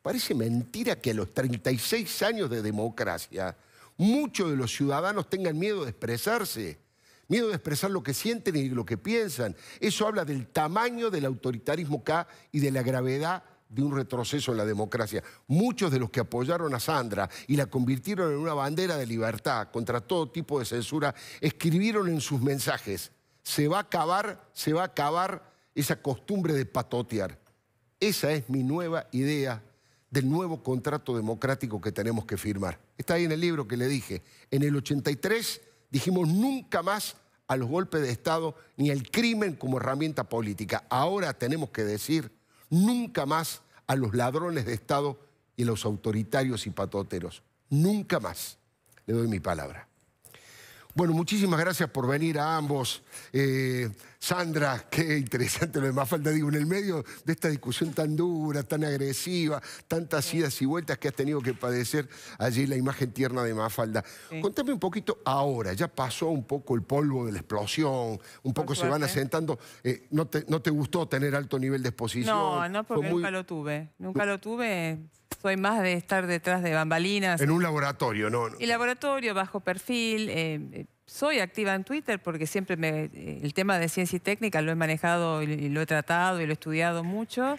Parece mentira que a los 36 años de democracia muchos de los ciudadanos tengan miedo de expresarse, miedo de expresar lo que sienten y lo que piensan. Eso habla del tamaño del autoritarismo K y de la gravedad de un retroceso en la democracia. Muchos de los que apoyaron a Sandra y la convirtieron en una bandera de libertad contra todo tipo de censura, escribieron en sus mensajes, se va a acabar, se va a acabar esa costumbre de patotear. Esa es mi nueva idea del nuevo contrato democrático que tenemos que firmar. Está ahí en el libro que le dije. En el 83 dijimos nunca más a los golpes de Estado ni al crimen como herramienta política. Ahora tenemos que decir nunca más a los ladrones de Estado y a los autoritarios y patóteros. Nunca más. Le doy mi palabra. Bueno, muchísimas gracias por venir a ambos. Eh, Sandra, qué interesante lo de Mafalda digo, en el medio de esta discusión tan dura, tan agresiva, tantas idas y vueltas que has tenido que padecer allí la imagen tierna de Mafalda. Contame un poquito ahora, ya pasó un poco el polvo de la explosión, un poco se van asentando. Eh, no, te, gustó tener alto nivel de exposición? No, no, porque nunca lo tuve. Nunca lo tuve. Soy más de estar detrás de bambalinas. En un laboratorio, ¿no? Y laboratorio, bajo perfil. Eh, soy activa en Twitter porque siempre eh, el tema de ciencia y técnica lo he manejado y lo he tratado y lo he estudiado mucho.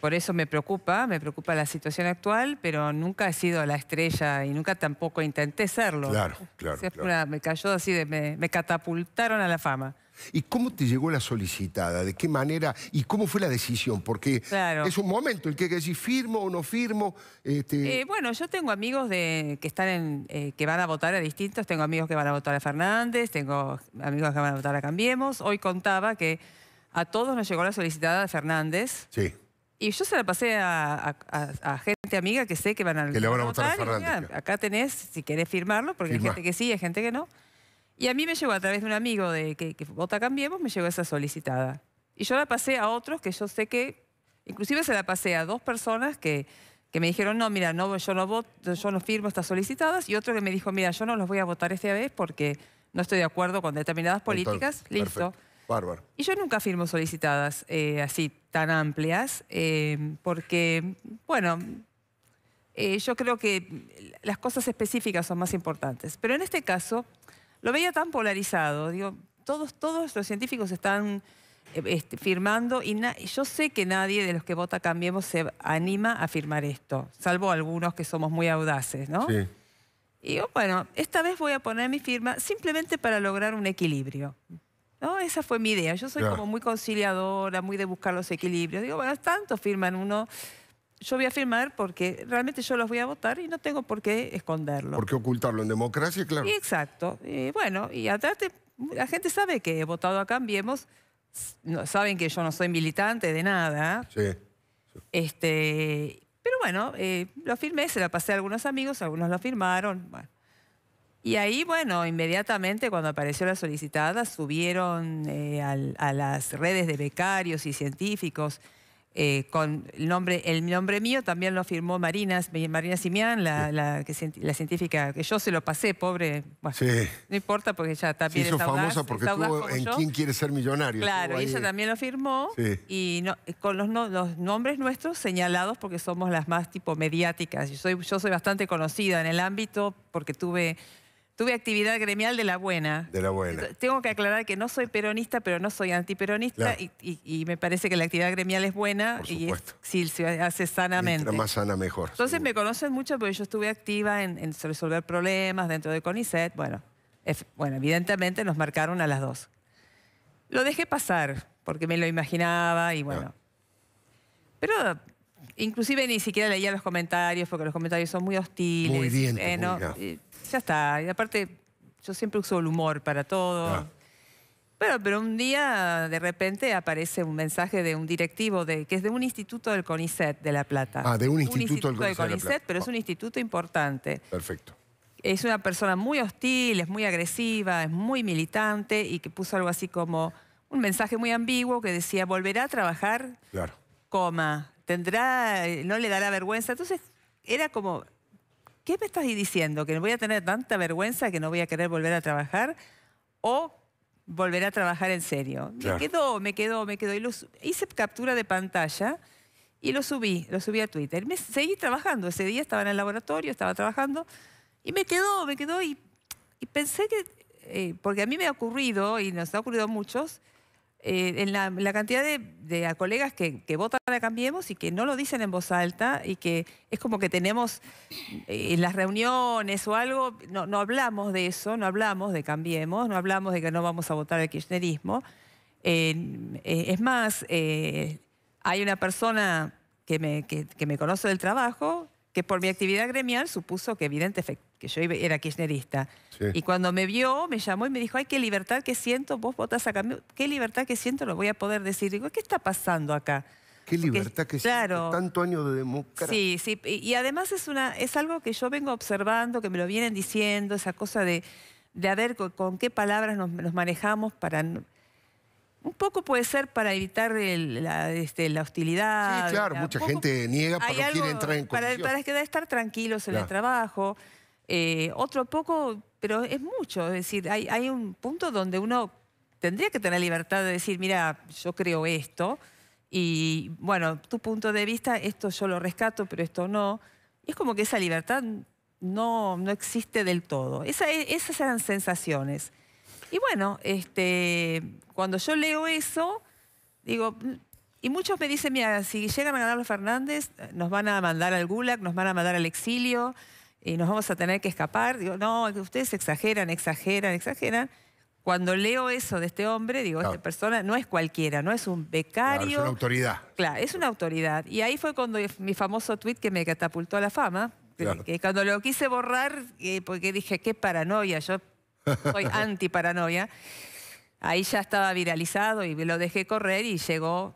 Por eso me preocupa, me preocupa la situación actual, pero nunca he sido la estrella y nunca tampoco intenté serlo. Claro, claro. me cayó así, de, me catapultaron a la fama. ¿Y cómo te llegó la solicitada? ¿De qué manera? ¿Y cómo fue la decisión? Porque es un momento el que hay que decir firmo o no firmo. Este, eh, bueno, yo tengo amigos que están eh, que van a votar a distintos. Tengo amigos que van a votar a Fernández, tengo amigos que van a votar a Cambiemos. Hoy contaba que a todos nos llegó la solicitada de Fernández. Sí. Y yo se la pasé a, gente amiga que sé que van a, votar. a Fernández, acá tenés, si querés firmarlo, porque hay gente que sí, y hay gente que no. Y a mí me llegó a través de un amigo de que, vota Cambiemos, me llegó esa solicitada. Y yo la pasé a otros que yo sé que, inclusive se la pasé a dos personas que, que me dijeron, no, mira, no, yo, no voto, yo no firmo estas solicitadas, y otro que me dijo, mira, yo no los voy a votar esta vez porque no estoy de acuerdo con determinadas políticas, listo. Bárbaro. Y yo nunca firmo solicitadas eh, así tan amplias, eh, porque, bueno, eh, yo creo que las cosas específicas son más importantes. Pero en este caso, lo veía tan polarizado. Digo, todos, todos los científicos están eh, este, firmando y yo sé que nadie de los que vota Cambiemos se anima a firmar esto, salvo algunos que somos muy audaces, ¿no? Sí. Y yo, bueno, esta vez voy a poner mi firma simplemente para lograr un equilibrio. ¿No? Esa fue mi idea. Yo soy como muy conciliadora, muy de buscar los equilibrios. Digo, bueno, tanto firman uno yo voy a firmar porque realmente yo los voy a votar y no tengo por qué esconderlo. ¿Por qué ocultarlo en democracia, claro? exacto. bueno, y atrás la gente sabe que he votado a Cambiemos, saben que yo no soy militante de nada. Sí. Este, pero bueno, eh, lo firmé, se la pasé a algunos amigos, algunos lo firmaron. Y ahí, bueno, inmediatamente cuando apareció la solicitada, subieron eh, a las redes de becarios y científicos eh, con el nombre, el nombre mío también lo firmó Marina, Marina Simián, la, científica, que yo se lo pasé, pobre. No importa porque ella también se hizo famosa porque tuvo en ¿Quién quiere ser millonario? Claro, ella también lo firmó y no, eh, con los, nombres nuestros señalados porque somos las más tipo mediáticas. Yo soy, yo soy bastante conocida en el ámbito porque tuve Tuve actividad gremial de la buena. De la buena. Tengo que aclarar que no soy peronista, pero no soy antiperonista y, me parece que la actividad gremial es buena Por y si se hace sanamente. Mientras más sana, mejor. Entonces me conocen mucho porque yo estuve activa en, resolver problemas dentro de CONICET. Bueno, bueno, evidentemente nos marcaron a las dos. Lo dejé pasar porque me lo imaginaba y bueno. Pero inclusive ni siquiera leía los comentarios porque los comentarios son muy hostiles. Muy bien. Eh, ya está. Y aparte, yo siempre uso el humor para todo. Bueno, ah. pero un día de repente aparece un mensaje de un directivo de, que es de un instituto del CONICET de La Plata. Ah, de un instituto, del CONICET. pero es un instituto importante. Perfecto. Es una persona muy hostil, es muy agresiva, es muy militante y que puso algo así como un mensaje muy ambiguo que decía, volverá a trabajar, coma, tendrá, eh, no le dará vergüenza. Entonces, era como, ¿qué me estás diciendo? ¿Que voy a tener tanta vergüenza que no voy a querer volver a trabajar? ¿O volver a trabajar en serio? Me quedó, me quedó, me quedó. hice captura de pantalla y lo subí, lo subí a Twitter. Me seguí trabajando. Ese día estaba en el laboratorio, estaba trabajando. Y me quedó, me quedó. Y, y pensé que, eh, porque a mí me ha ocurrido, y nos ha ocurrido a muchos, eh, en la, cantidad de, colegas que, votan a Cambiemos y que no lo dicen en voz alta y que es como que tenemos eh, en las reuniones o algo, no, hablamos de eso, no hablamos de Cambiemos, no hablamos de que no vamos a votar el kirchnerismo. Eh, es más, hay una persona que me, me conoce del trabajo que por mi actividad gremial supuso que evidente, que yo era kirchnerista. Y cuando me vio, me llamó y me dijo, ay, qué libertad que siento, vos votas acá... qué libertad que siento, lo voy a poder decir. Digo, ¿qué está pasando acá? Qué libertad que siento, tanto año de democracia. Sí, sí, y, además es, una, es algo que yo vengo observando, que me lo vienen diciendo, esa cosa de, de a ver con, qué palabras nos, nos, manejamos para... Un poco puede ser para evitar este, la, hostilidad. Sí, claro, mucha gente niega, pero quiere entrar en Para, para estar tranquilos en el trabajo. Eh, otro poco, pero es mucho. Es decir, hay, un punto donde uno tendría que tener libertad de decir, mira, yo creo esto, y bueno, tu punto de vista, esto yo lo rescato, pero esto no. es como que esa libertad no, no existe del todo. E, esas eran sensaciones. Y bueno, este, cuando yo leo eso, digo, y muchos me dicen, mira, si llegan a ganar los Fernández, nos van a mandar al Gulag, nos van a mandar al exilio, y nos vamos a tener que escapar. Digo, no, ustedes exageran, exageran, exageran. Cuando leo eso de este hombre, digo, esta persona no es cualquiera, no es un becario. es una autoridad. Claro, es una autoridad. Y ahí fue cuando mi famoso tweet que me catapultó a la fama, que cuando lo quise borrar, eh, porque dije, qué paranoia, yo soy anti-paranoia. Ahí ya estaba viralizado y lo dejé correr y llegó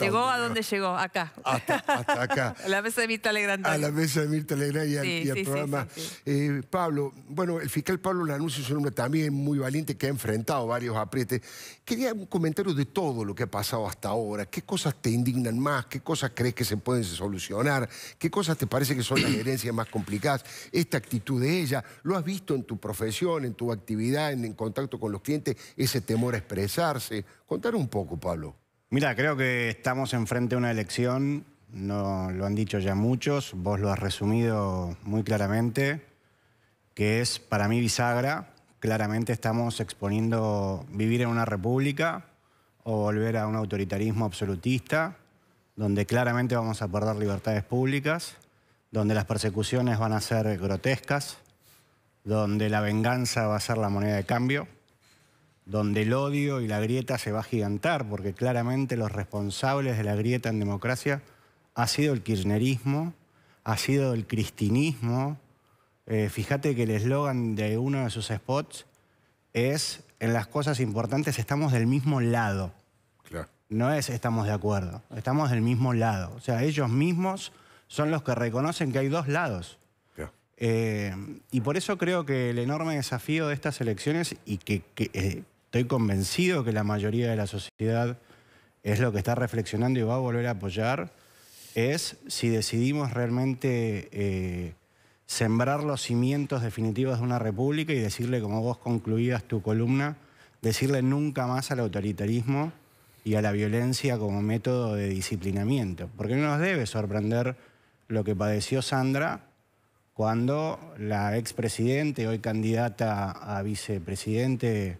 llegó a donde llegó, acá. Hasta, acá. a la mesa de Mirta Legrand. A la mesa de Mirta Legrand y al, programa. Eh, Pablo, bueno, el fiscal Pablo Lanús es un hombre también muy valiente que ha enfrentado varios aprietes. Quería un comentario de todo lo que ha pasado hasta ahora. ¿Qué cosas te indignan más? ¿Qué cosas crees que se pueden solucionar? ¿Qué cosas te parece que son las herencias más complicadas? Esta actitud de ella, ¿lo has visto en tu profesión, en tu actividad, en, en contacto con los clientes, ese temor a expresarse? Contar un poco, Pablo. Mira, creo que estamos enfrente de una elección, no, lo han dicho ya muchos, vos lo has resumido muy claramente, que es para mí bisagra. Claramente estamos exponiendo vivir en una república o volver a un autoritarismo absolutista, donde claramente vamos a perder libertades públicas, donde las persecuciones van a ser grotescas, donde la venganza va a ser la moneda de cambio donde el odio y la grieta se va a gigantar, porque claramente los responsables de la grieta en democracia ha sido el kirchnerismo, ha sido el cristinismo. Eh, fíjate que el eslogan de uno de sus spots es, en las cosas importantes estamos del mismo lado. Claro. No es estamos de acuerdo, estamos del mismo lado. O sea, ellos mismos son los que reconocen que hay dos lados. Eh, y por eso creo que el enorme desafío de estas elecciones y que, eh, Estoy convencido que la mayoría de la sociedad es lo que está reflexionando y va a volver a apoyar, es si decidimos realmente eh, sembrar los cimientos definitivos de una república y decirle, como vos concluías tu columna, decirle nunca más al autoritarismo y a la violencia como método de disciplinamiento. Porque no nos debe sorprender lo que padeció Sandra cuando la expresidente, hoy candidata a vicepresidente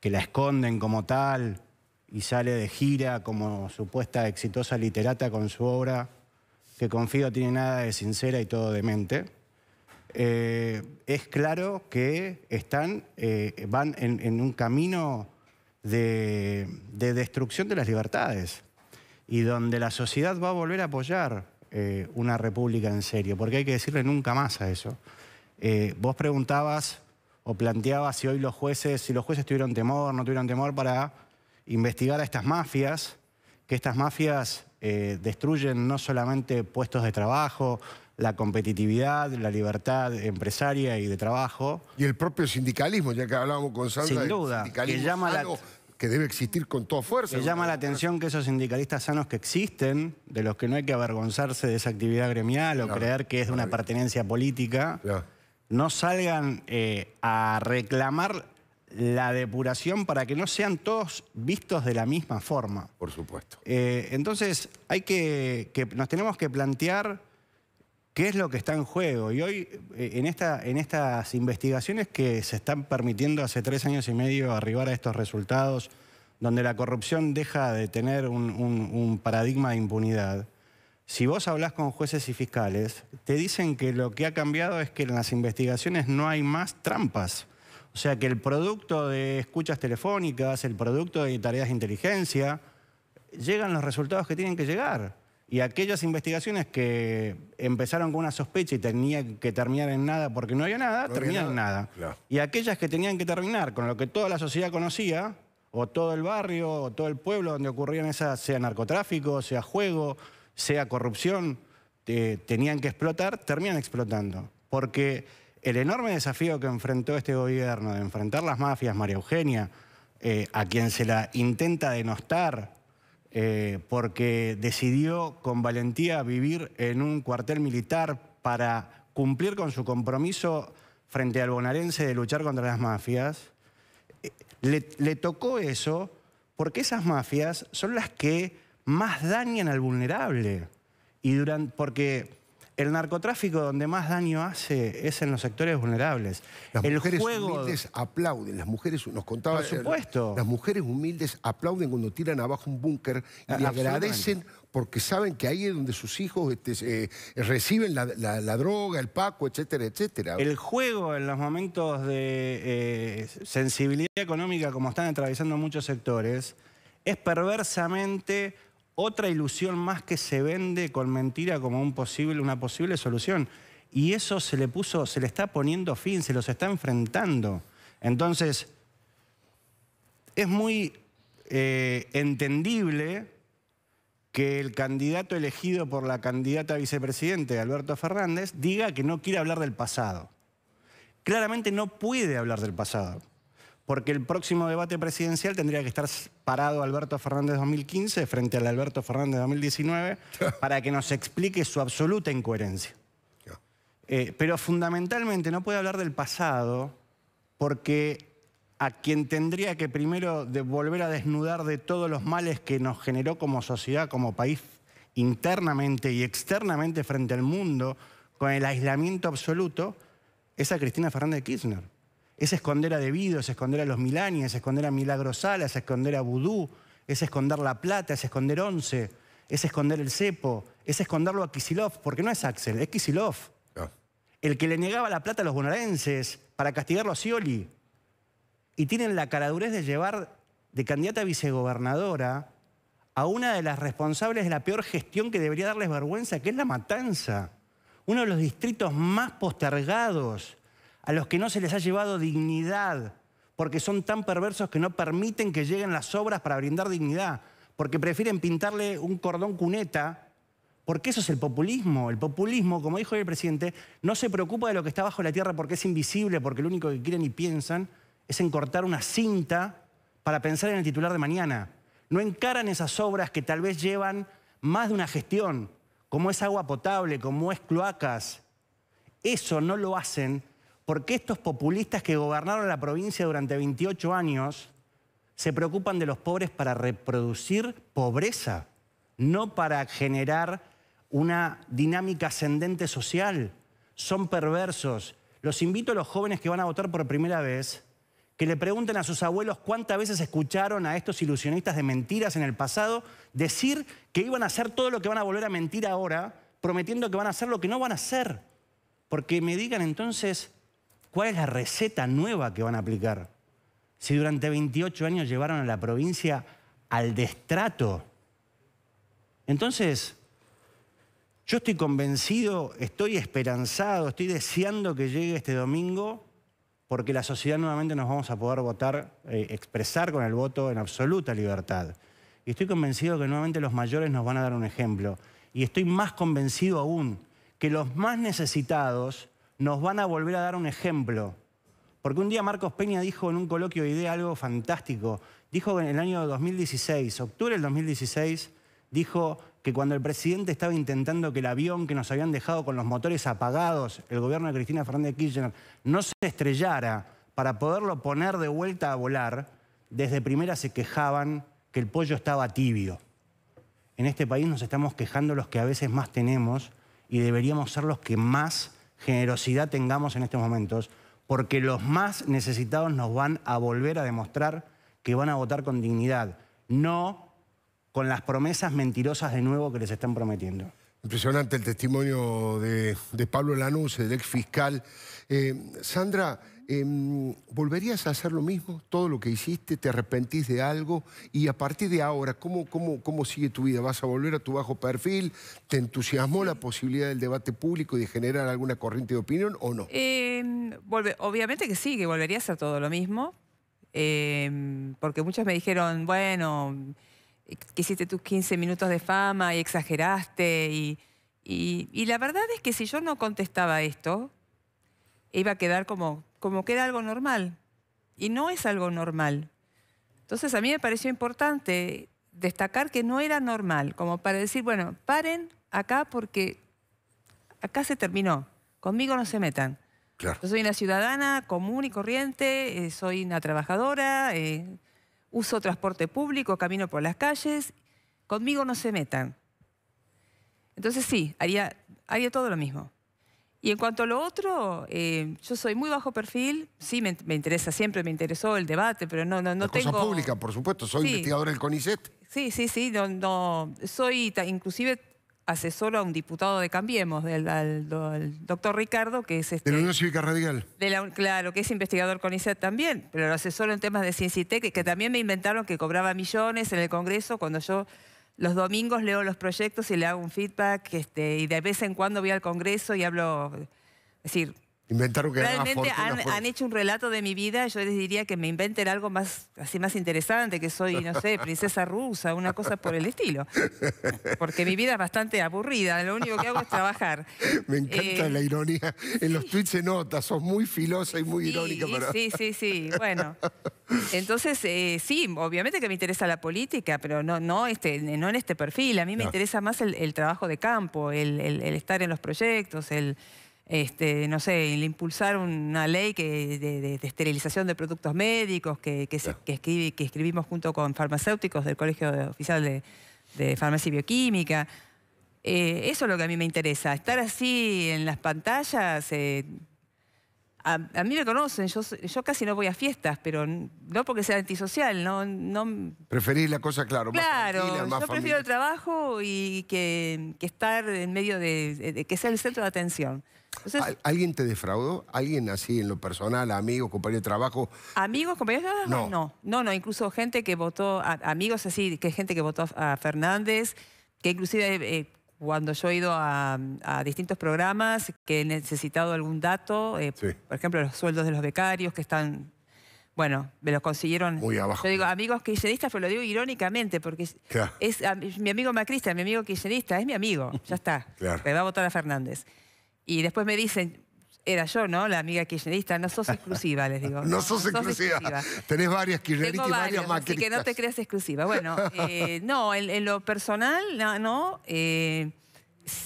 que la esconden como tal y sale de gira como supuesta exitosa literata con su obra, que confío tiene nada de sincera y todo de mente. Eh, es claro que están, eh, van en, un camino de, destrucción de las libertades y donde la sociedad va a volver a apoyar eh, una república en serio, porque hay que decirle nunca más a eso. vos preguntabas o planteaba si hoy los jueces, si los jueces tuvieron temor, no tuvieron temor para investigar a estas mafias, que estas mafias eh, destruyen no solamente puestos de trabajo, la competitividad, la libertad empresaria y de trabajo. Y el propio sindicalismo, ya que hablábamos con Sandra. Sin duda, que llama que debe existir con toda fuerza. Me llama la atención que esos sindicalistas sanos que existen, de los que no hay que avergonzarse de esa actividad gremial o creer que es de una pertenencia política, no salgan eh, a reclamar la depuración para que no sean todos vistos de la misma forma. Por supuesto. Eh, entonces, hay que, nos tenemos que plantear qué es lo que está en juego. Y hoy, eh, en, estas investigaciones que se están permitiendo hace tres años y medio arribar a estos resultados, donde la corrupción deja de tener un paradigma de impunidad, si vos hablás con jueces y fiscales, te dicen que lo que ha cambiado es que en las investigaciones no hay más trampas. O sea que el producto de escuchas telefónicas, el producto de tareas de inteligencia, llegan los resultados que tienen que llegar. Y aquellas investigaciones que empezaron con una sospecha y tenían que terminar en nada porque no había nada, terminan en nada. Y aquellas que tenían que terminar con lo que toda la sociedad conocía, o todo el barrio, o todo el pueblo donde ocurrían esas, sea narcotráfico, sea juego, sea corrupción, tenían que explotar, terminan explotando. Porque el enorme desafío que enfrentó este gobierno de enfrentar las mafias, María Eugenia, eh, a quien se la intenta denostar eh, porque decidió con valentía vivir en un cuartel militar para cumplir con su compromiso frente al bonaerense de luchar contra las mafias, eh, le tocó eso porque esas mafias son las que más dañan al vulnerable. Y porque el narcotráfico donde más daño hace es en los sectores vulnerables. Las mujeres humildes aplauden, las mujeres, nos contaba... supuesto. las mujeres humildes aplauden cuando tiran abajo un búnker y agradecen porque saben que ahí es donde sus hijos este, eh, reciben la, droga, el paco, etcétera, etcétera. El juego en los momentos de eh, sensibilidad económica como están atravesando muchos sectores es perversamente otra ilusión más que se vende con mentira como un posible, una posible solución. Y eso se le puso, se le está poniendo fin, se los está enfrentando. Entonces, es muy eh, entendible que el candidato elegido por la candidata a vicepresidente, Alberto Fernández, diga que no quiere hablar del pasado. Claramente no puede hablar del pasado porque el próximo debate presidencial tendría que estar parado Alberto Fernández 2015 frente al Alberto Fernández 2019 para que nos explique su absoluta incoherencia. Eh, pero fundamentalmente no puede hablar del pasado porque a quien tendría que primero volver a desnudar de todos los males que nos generó como sociedad, como país, internamente y externamente frente al mundo, con el aislamiento absoluto, es a Cristina Fernández Kirchner. Es esconder a Debido, es esconder a los Milani, es esconder a Sala, es esconder a Vudú, es esconder La Plata, es esconder Once, es esconder el cepo, es esconderlo a Kisilov, porque no es Axel, es Kisilov. Ah. El que le negaba la plata a los bonaerenses para castigarlo a Scioli. Y tienen la caradurez de llevar de candidata a vicegobernadora a una de las responsables de la peor gestión que debería darles vergüenza, que es la matanza. Uno de los distritos más postergados a los que no se les ha llevado dignidad, porque son tan perversos que no permiten que lleguen las obras para brindar dignidad, porque prefieren pintarle un cordón cuneta, porque eso es el populismo. El populismo, como dijo el presidente, no se preocupa de lo que está bajo la tierra porque es invisible, porque lo único que quieren y piensan es en cortar una cinta para pensar en el titular de mañana. No encaran esas obras que tal vez llevan más de una gestión, como es agua potable, como es cloacas. Eso no lo hacen porque estos populistas que gobernaron la provincia durante 28 años se preocupan de los pobres para reproducir pobreza, no para generar una dinámica ascendente social. Son perversos. Los invito a los jóvenes que van a votar por primera vez que le pregunten a sus abuelos cuántas veces escucharon a estos ilusionistas de mentiras en el pasado decir que iban a hacer todo lo que van a volver a mentir ahora, prometiendo que van a hacer lo que no van a hacer. Porque me digan entonces ¿Cuál es la receta nueva que van a aplicar? Si durante 28 años llevaron a la provincia al destrato. Entonces, yo estoy convencido, estoy esperanzado, estoy deseando que llegue este domingo porque la sociedad nuevamente nos vamos a poder votar, eh, expresar con el voto en absoluta libertad. Y estoy convencido que nuevamente los mayores nos van a dar un ejemplo. Y estoy más convencido aún que los más necesitados nos van a volver a dar un ejemplo. Porque un día Marcos Peña dijo en un coloquio de idea algo fantástico. Dijo que en el año 2016, octubre del 2016, dijo que cuando el presidente estaba intentando que el avión que nos habían dejado con los motores apagados, el gobierno de Cristina Fernández de Kirchner, no se estrellara para poderlo poner de vuelta a volar, desde primera se quejaban que el pollo estaba tibio. En este país nos estamos quejando los que a veces más tenemos y deberíamos ser los que más generosidad tengamos en estos momentos, porque los más necesitados nos van a volver a demostrar que van a votar con dignidad, no con las promesas mentirosas de nuevo que les están prometiendo. Impresionante el testimonio de, Pablo Lanús, el ex fiscal. Eh, Sandra, Em, ¿volverías a hacer lo mismo? ¿Todo lo que hiciste? ¿Te arrepentís de algo? Y a partir de ahora, ¿cómo, cómo, cómo sigue tu vida? ¿Vas a volver a tu bajo perfil? ¿Te entusiasmó la posibilidad del debate público y de generar alguna corriente de opinión o no? Em, obviamente que sí, que volvería a todo lo mismo. Em, porque muchos me dijeron, bueno, que hiciste tus 15 minutos de fama y exageraste. y, y, la verdad es que si yo no contestaba esto, iba a quedar como como que era algo normal. Y no es algo normal. Entonces a mí me pareció importante destacar que no era normal, como para decir, bueno, paren acá porque acá se terminó, conmigo no se metan. Claro. Yo soy una ciudadana común y corriente, eh, soy una trabajadora, eh, uso transporte público, camino por las calles, conmigo no se metan. Entonces sí, haría, haría todo lo mismo. Y en cuanto a lo otro, eh, yo soy muy bajo perfil, sí, me, interesa siempre, me interesó el debate, pero no, no, no tengo... pública por supuesto, soy investigador del CONICET. Sí, sí, sí, no, no soy inclusive asesor a un diputado de Cambiemos, del, al, doctor Ricardo, que es... Este, de la Unión Cívica Radical. claro, que es investigador CONICET también, pero lo asesoro en temas de ciencia y técnica, que también me inventaron que cobraba millones en el Congreso cuando yo los domingos leo los proyectos y le hago un feedback este, y de vez en cuando voy al Congreso y hablo, decir, Inventaron que Realmente han, hecho un relato de mi vida, yo les diría que me inventen algo más, así más interesante, que soy, no sé, princesa rusa, una cosa por el estilo. Porque mi vida es bastante aburrida, lo único que hago es trabajar. Me encanta eh, la ironía, en los tweets se nota, sos muy filosa y muy irónica. Sí, sí, sí, bueno. Entonces, eh, sí, obviamente que me interesa la política, pero no, no, este, en este perfil, a mí me interesa más el, trabajo de campo, el estar en los proyectos, el este, no sé, impulsar una ley de, esterilización de productos médicos que, que, escribimos junto con farmacéuticos del Colegio Oficial de, Farmacia y Bioquímica. Eh, eso es lo que a mí me interesa, estar así en las pantallas. Eh, a, mí me conocen, yo, casi no voy a fiestas, pero no porque sea antisocial, no... no... Preferís la cosa, claro, claro yo prefiero el trabajo y que, estar en medio de, que sea el centro de atención. ¿Alguien te defraudó? ¿Alguien así en lo personal, amigos, compañeros de trabajo? ¿Amigos, compañeros de trabajo? No. no. No, incluso gente que votó, amigos así, que gente que votó a Fernández, que inclusive eh, cuando yo he ido a, distintos programas, que he necesitado algún dato, eh, por ejemplo, los sueldos de los becarios que están... Bueno, me los consiguieron. Muy abajo. Yo digo amigos kirchneristas, pero lo digo irónicamente, porque es, mi amigo macrista, mi amigo kirchnerista, es mi amigo, ya está. Claro. va a votar a Fernández. Y después me dicen, era yo, ¿no? La amiga kirchnerista. No sos exclusiva, les digo. No, sos, exclusiva. Tenés varias kirchneristas y varias, varias Así que no te creas exclusiva. Bueno, eh, no, en, lo personal, no. Eh,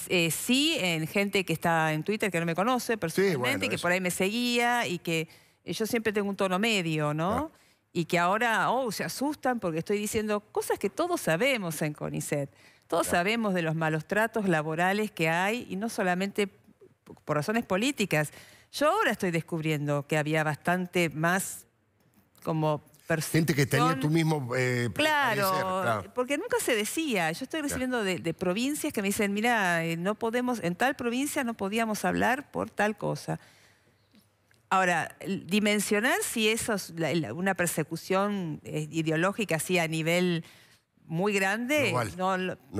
eh, sí, en gente que está en Twitter que no me conoce personalmente, que por ahí me seguía y que yo siempre tengo un tono medio, ¿no? Y que ahora, oh, se asustan porque estoy diciendo cosas que todos sabemos en CONICET. Todos sabemos de los malos tratos laborales que hay, y no solamente por razones políticas. Yo ahora estoy descubriendo que había bastante más como Gente que tenía tu mismo eh, claro, porque nunca se decía. Yo estoy recibiendo de, provincias que me dicen, mira, eh, no podemos, en tal provincia no podíamos hablar por tal cosa. Ahora, dimensionar si eso es una persecución eh, ideológica así a nivel muy grande, no,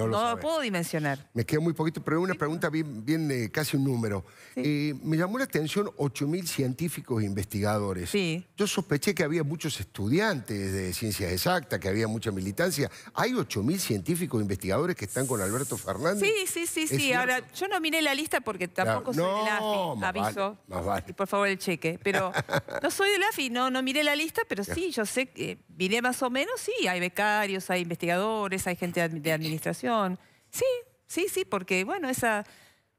lo, puedo dimensionar. Me queda muy poquito, pero una pregunta bien, eh, casi un número. Eh, me llamó la atención 8.000 científicos e investigadores. Yo sospeché que había muchos estudiantes de ciencias exactas, que había mucha militancia. ¿Hay 8.000 científicos e investigadores que están con Alberto Fernández? Sí, sí, sí, sí. Ahora, yo no miré la lista porque tampoco soy de AFI, aviso. más por favor el cheque. Pero no soy de AFI, no, no miré la lista, pero sí, yo sé, que vine eh, más o menos, sí, hay becarios, hay investigadores hay gente de eh, eh. administración. Sí, sí, sí, porque bueno, esa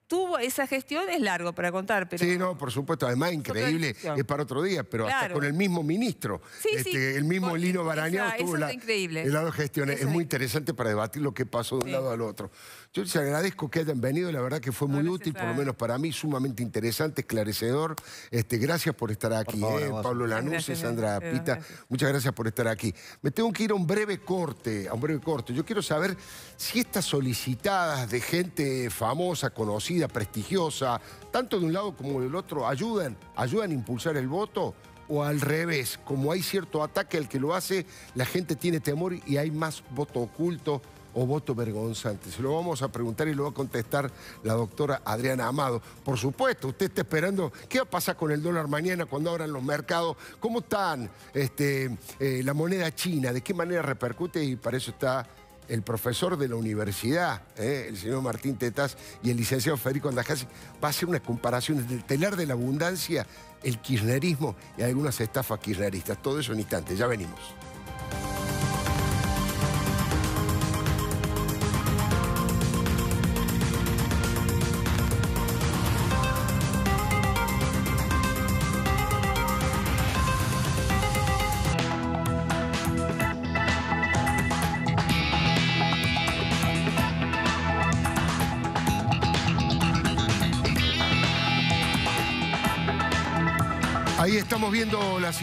tuvo esa gestión es largo para contar. Pero... Sí, no, por supuesto. Además, increíble, es para otro día, pero hasta con el mismo ministro. Este, el mismo Lino Barañao tuvo la, el lado de gestión. Es, muy interesante para debatir lo que pasó de un lado al otro. Yo les agradezco que hayan venido, la verdad que fue muy útil, por lo menos para mí, sumamente interesante, esclarecedor. Este, gracias por estar aquí, eh, Pablo Lanús, Sandra Pita. Muchas gracias por estar aquí. Me tengo que ir a un breve corte, a un breve corte. Yo quiero saber si estas solicitadas de gente famosa, conocida, prestigiosa, tanto de un lado como del otro, ayudan, ayudan a impulsar el voto o al revés, como hay cierto ataque al que lo hace, la gente tiene temor y hay más voto oculto o voto vergonzante? Se lo vamos a preguntar y lo va a contestar la doctora Adriana Amado. Por supuesto, usted está esperando qué va a pasar con el dólar mañana cuando abran los mercados, cómo están este, eh, la moneda china, de qué manera repercute y para eso está el profesor de la universidad, ¿eh? el señor Martín Tetaz, y el licenciado Federico Andajasi, va a hacer unas comparaciones del telar de la abundancia, el kirchnerismo y algunas estafas kirchneristas. Todo eso en instantes, ya venimos.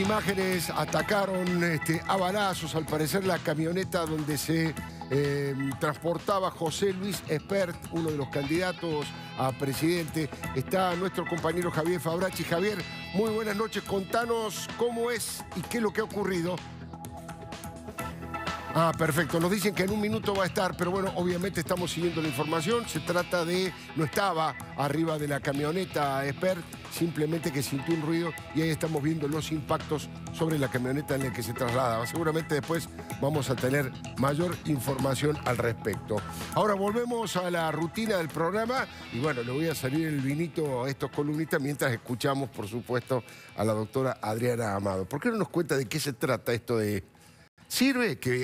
imágenes atacaron este, a balazos, al parecer, la camioneta donde se eh, transportaba José Luis Espert, uno de los candidatos a presidente. Está nuestro compañero Javier Fabrachi. Javier, muy buenas noches. Contanos cómo es y qué es lo que ha ocurrido. Ah, perfecto. Nos dicen que en un minuto va a estar, pero bueno, obviamente estamos siguiendo la información. Se trata de, no estaba arriba de la camioneta Espert simplemente que sintió un ruido y ahí estamos viendo los impactos sobre la camioneta en la que se trasladaba. Seguramente después vamos a tener mayor información al respecto. Ahora volvemos a la rutina del programa y bueno, le voy a salir el vinito a estos columnistas mientras escuchamos, por supuesto, a la doctora Adriana Amado. ¿Por qué no nos cuenta de qué se trata esto de ¿Sirve que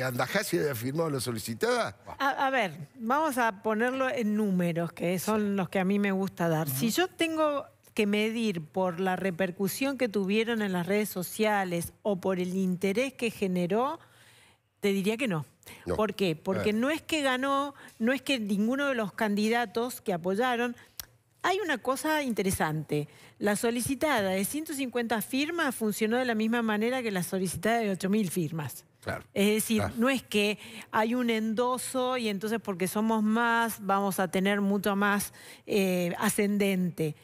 se haya firmado la solicitada? A, ver, vamos a ponerlo en números, que son los que a mí me gusta dar. Si yo tengo que medir por la repercusión que tuvieron en las redes sociales o por el interés que generó, te diría que no. ¿Por qué? Porque eh. no es que ganó, no es que ninguno de los candidatos que apoyaron... Hay una cosa interesante. La solicitada de 150 firmas funcionó de la misma manera que la solicitada de 8.000 firmas. es decir, no es que hay un endoso y entonces porque somos más vamos a tener mucho más eh, ascendente.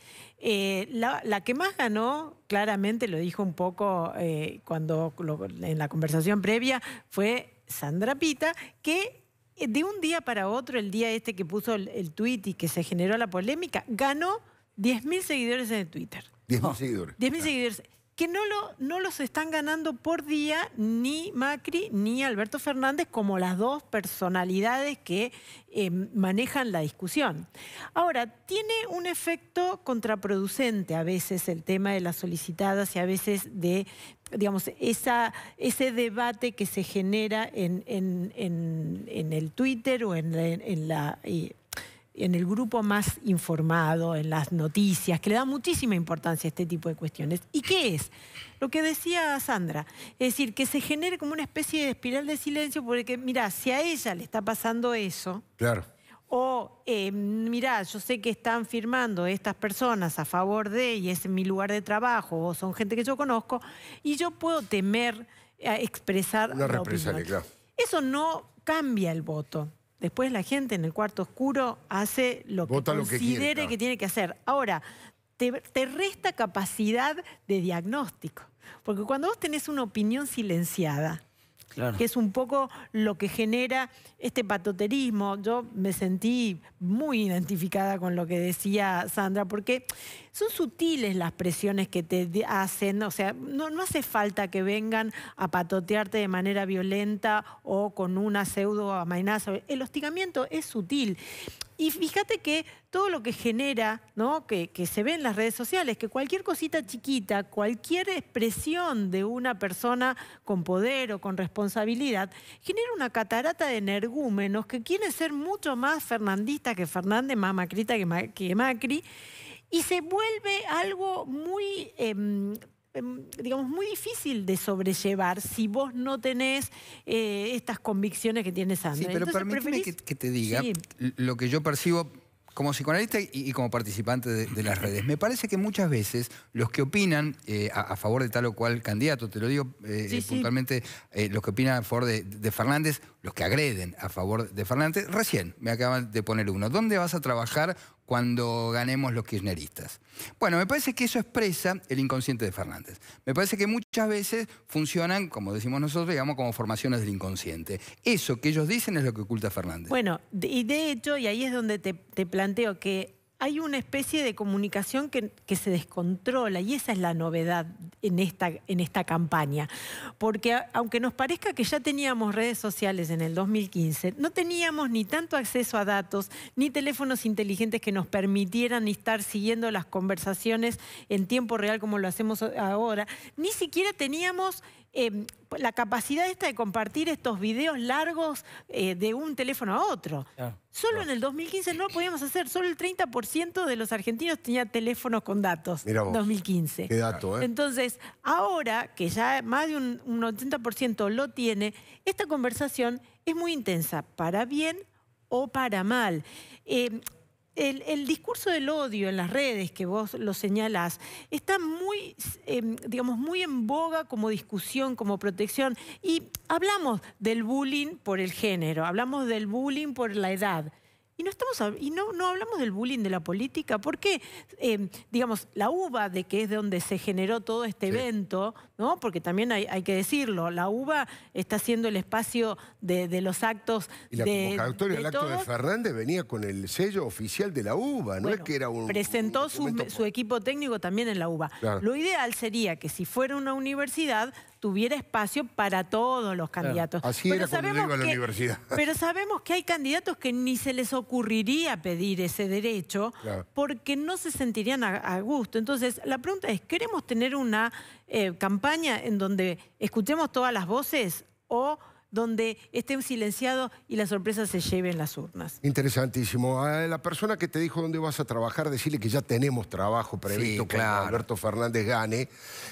Eh, la, que más ganó, claramente lo dijo un poco eh, cuando en la conversación previa, fue Sandra Pita, que eh, de un día para otro, el día este que puso el, tweet y que se generó la polémica, ganó 10.000 seguidores en Twitter. 10.000 seguidores que no, lo, no los están ganando por día ni Macri ni Alberto Fernández como las dos personalidades que eh, manejan la discusión. Ahora, tiene un efecto contraproducente a veces el tema de las solicitadas y a veces de, digamos, esa, ese debate que se genera en, el Twitter o en, la... Eh, en el grupo más informado, en las noticias, que le da muchísima importancia a este tipo de cuestiones. ¿Y qué es? Lo que decía Sandra, es decir, que se genere como una especie de espiral de silencio, porque mira, si a ella le está pasando eso, claro. o eh, mira, yo sé que están firmando estas personas a favor de, y es mi lugar de trabajo, o son gente que yo conozco, y yo puedo temer a expresar... la represalia, claro. Eso no cambia el voto. Después la gente en el cuarto oscuro hace lo que considere que, tiene que hacer. Ahora, te, resta capacidad de diagnóstico. Porque cuando vos tenés una opinión silenciada, que es un poco lo que genera este patoterismo, yo me sentí muy identificada con lo que decía Sandra, porque son sutiles las presiones que te hacen, o sea, no, hace falta que vengan a patotearte de manera violenta o con una pseudo amenaza. El hostigamiento es sutil. Y fíjate que todo lo que genera, que, se ve en las redes sociales, que cualquier cosita chiquita, cualquier expresión de una persona con poder o con responsabilidad, genera una catarata de energúmenos que quieren ser mucho más fernandista que Fernández, más macrita que, Macri y se vuelve algo muy, em, em, digamos, muy difícil de sobrellevar si vos no tenés eh, estas convicciones que tienes antes. Sí, pero permíteme que, te diga lo que yo percibo como psicoanalista y, como participante de, las redes, me parece que muchas veces los que opinan eh, a, favor de tal o cual candidato, te lo digo eh, puntualmente, los que opinan a favor de, Fernández, los que agreden a favor de Fernández, recién me acaban de poner uno. ¿Dónde vas a trabajar cuando ganemos los kirchneristas. Bueno, me parece que eso expresa el inconsciente de Fernández. Me parece que muchas veces funcionan, como decimos nosotros, digamos, como formaciones del inconsciente. Eso que ellos dicen es lo que oculta Fernández. Bueno, y de hecho, y ahí es donde te, te planteo que hay una especie de comunicación que, se descontrola y esa es la novedad en esta, en esta campaña. Porque aunque nos parezca que ya teníamos redes sociales en el 2015, no teníamos ni tanto acceso a datos ni teléfonos inteligentes que nos permitieran estar siguiendo las conversaciones en tiempo real como lo hacemos ahora, ni siquiera teníamos Em, pues, la capacidad esta de compartir estos videos largos eh, de un teléfono a otro. solo en el 2015 no lo podíamos hacer, solo el 30% de los argentinos tenía teléfonos con datos. en 2015. ¿eh? Entonces, ahora que ya más de un, 80% lo tiene, esta conversación es muy intensa, para bien o para mal. Em, el, discurso del odio en las redes, que vos lo señalás, está muy, eh, muy en boga como discusión, como protección. Y hablamos del bullying por el género, hablamos del bullying por la edad. Y no, estamos, y no, no hablamos del bullying de la política, porque, em, digamos, la UBA, de que es donde se generó todo este evento, ¿no? porque también hay, hay, que decirlo, la UBA está siendo el espacio de, los actos Y la convocatoria del acto de Fernández venía con el sello oficial de la UBA, no es que era un... Presentó su, equipo técnico también en la UBA. Lo ideal sería que si fuera una universidad tuviera espacio para todos los candidatos. así pero era a la universidad. Pero sabemos que hay candidatos que ni se les ocurriría pedir ese derecho porque no se sentirían a, gusto. Entonces, la pregunta es, ¿queremos tener una eh, campaña en donde escuchemos todas las voces o donde estén silenciado y la sorpresa se lleve en las urnas. Interesantísimo. A la persona que te dijo dónde vas a trabajar, decirle que ya tenemos trabajo previsto claro. Alberto Fernández gane.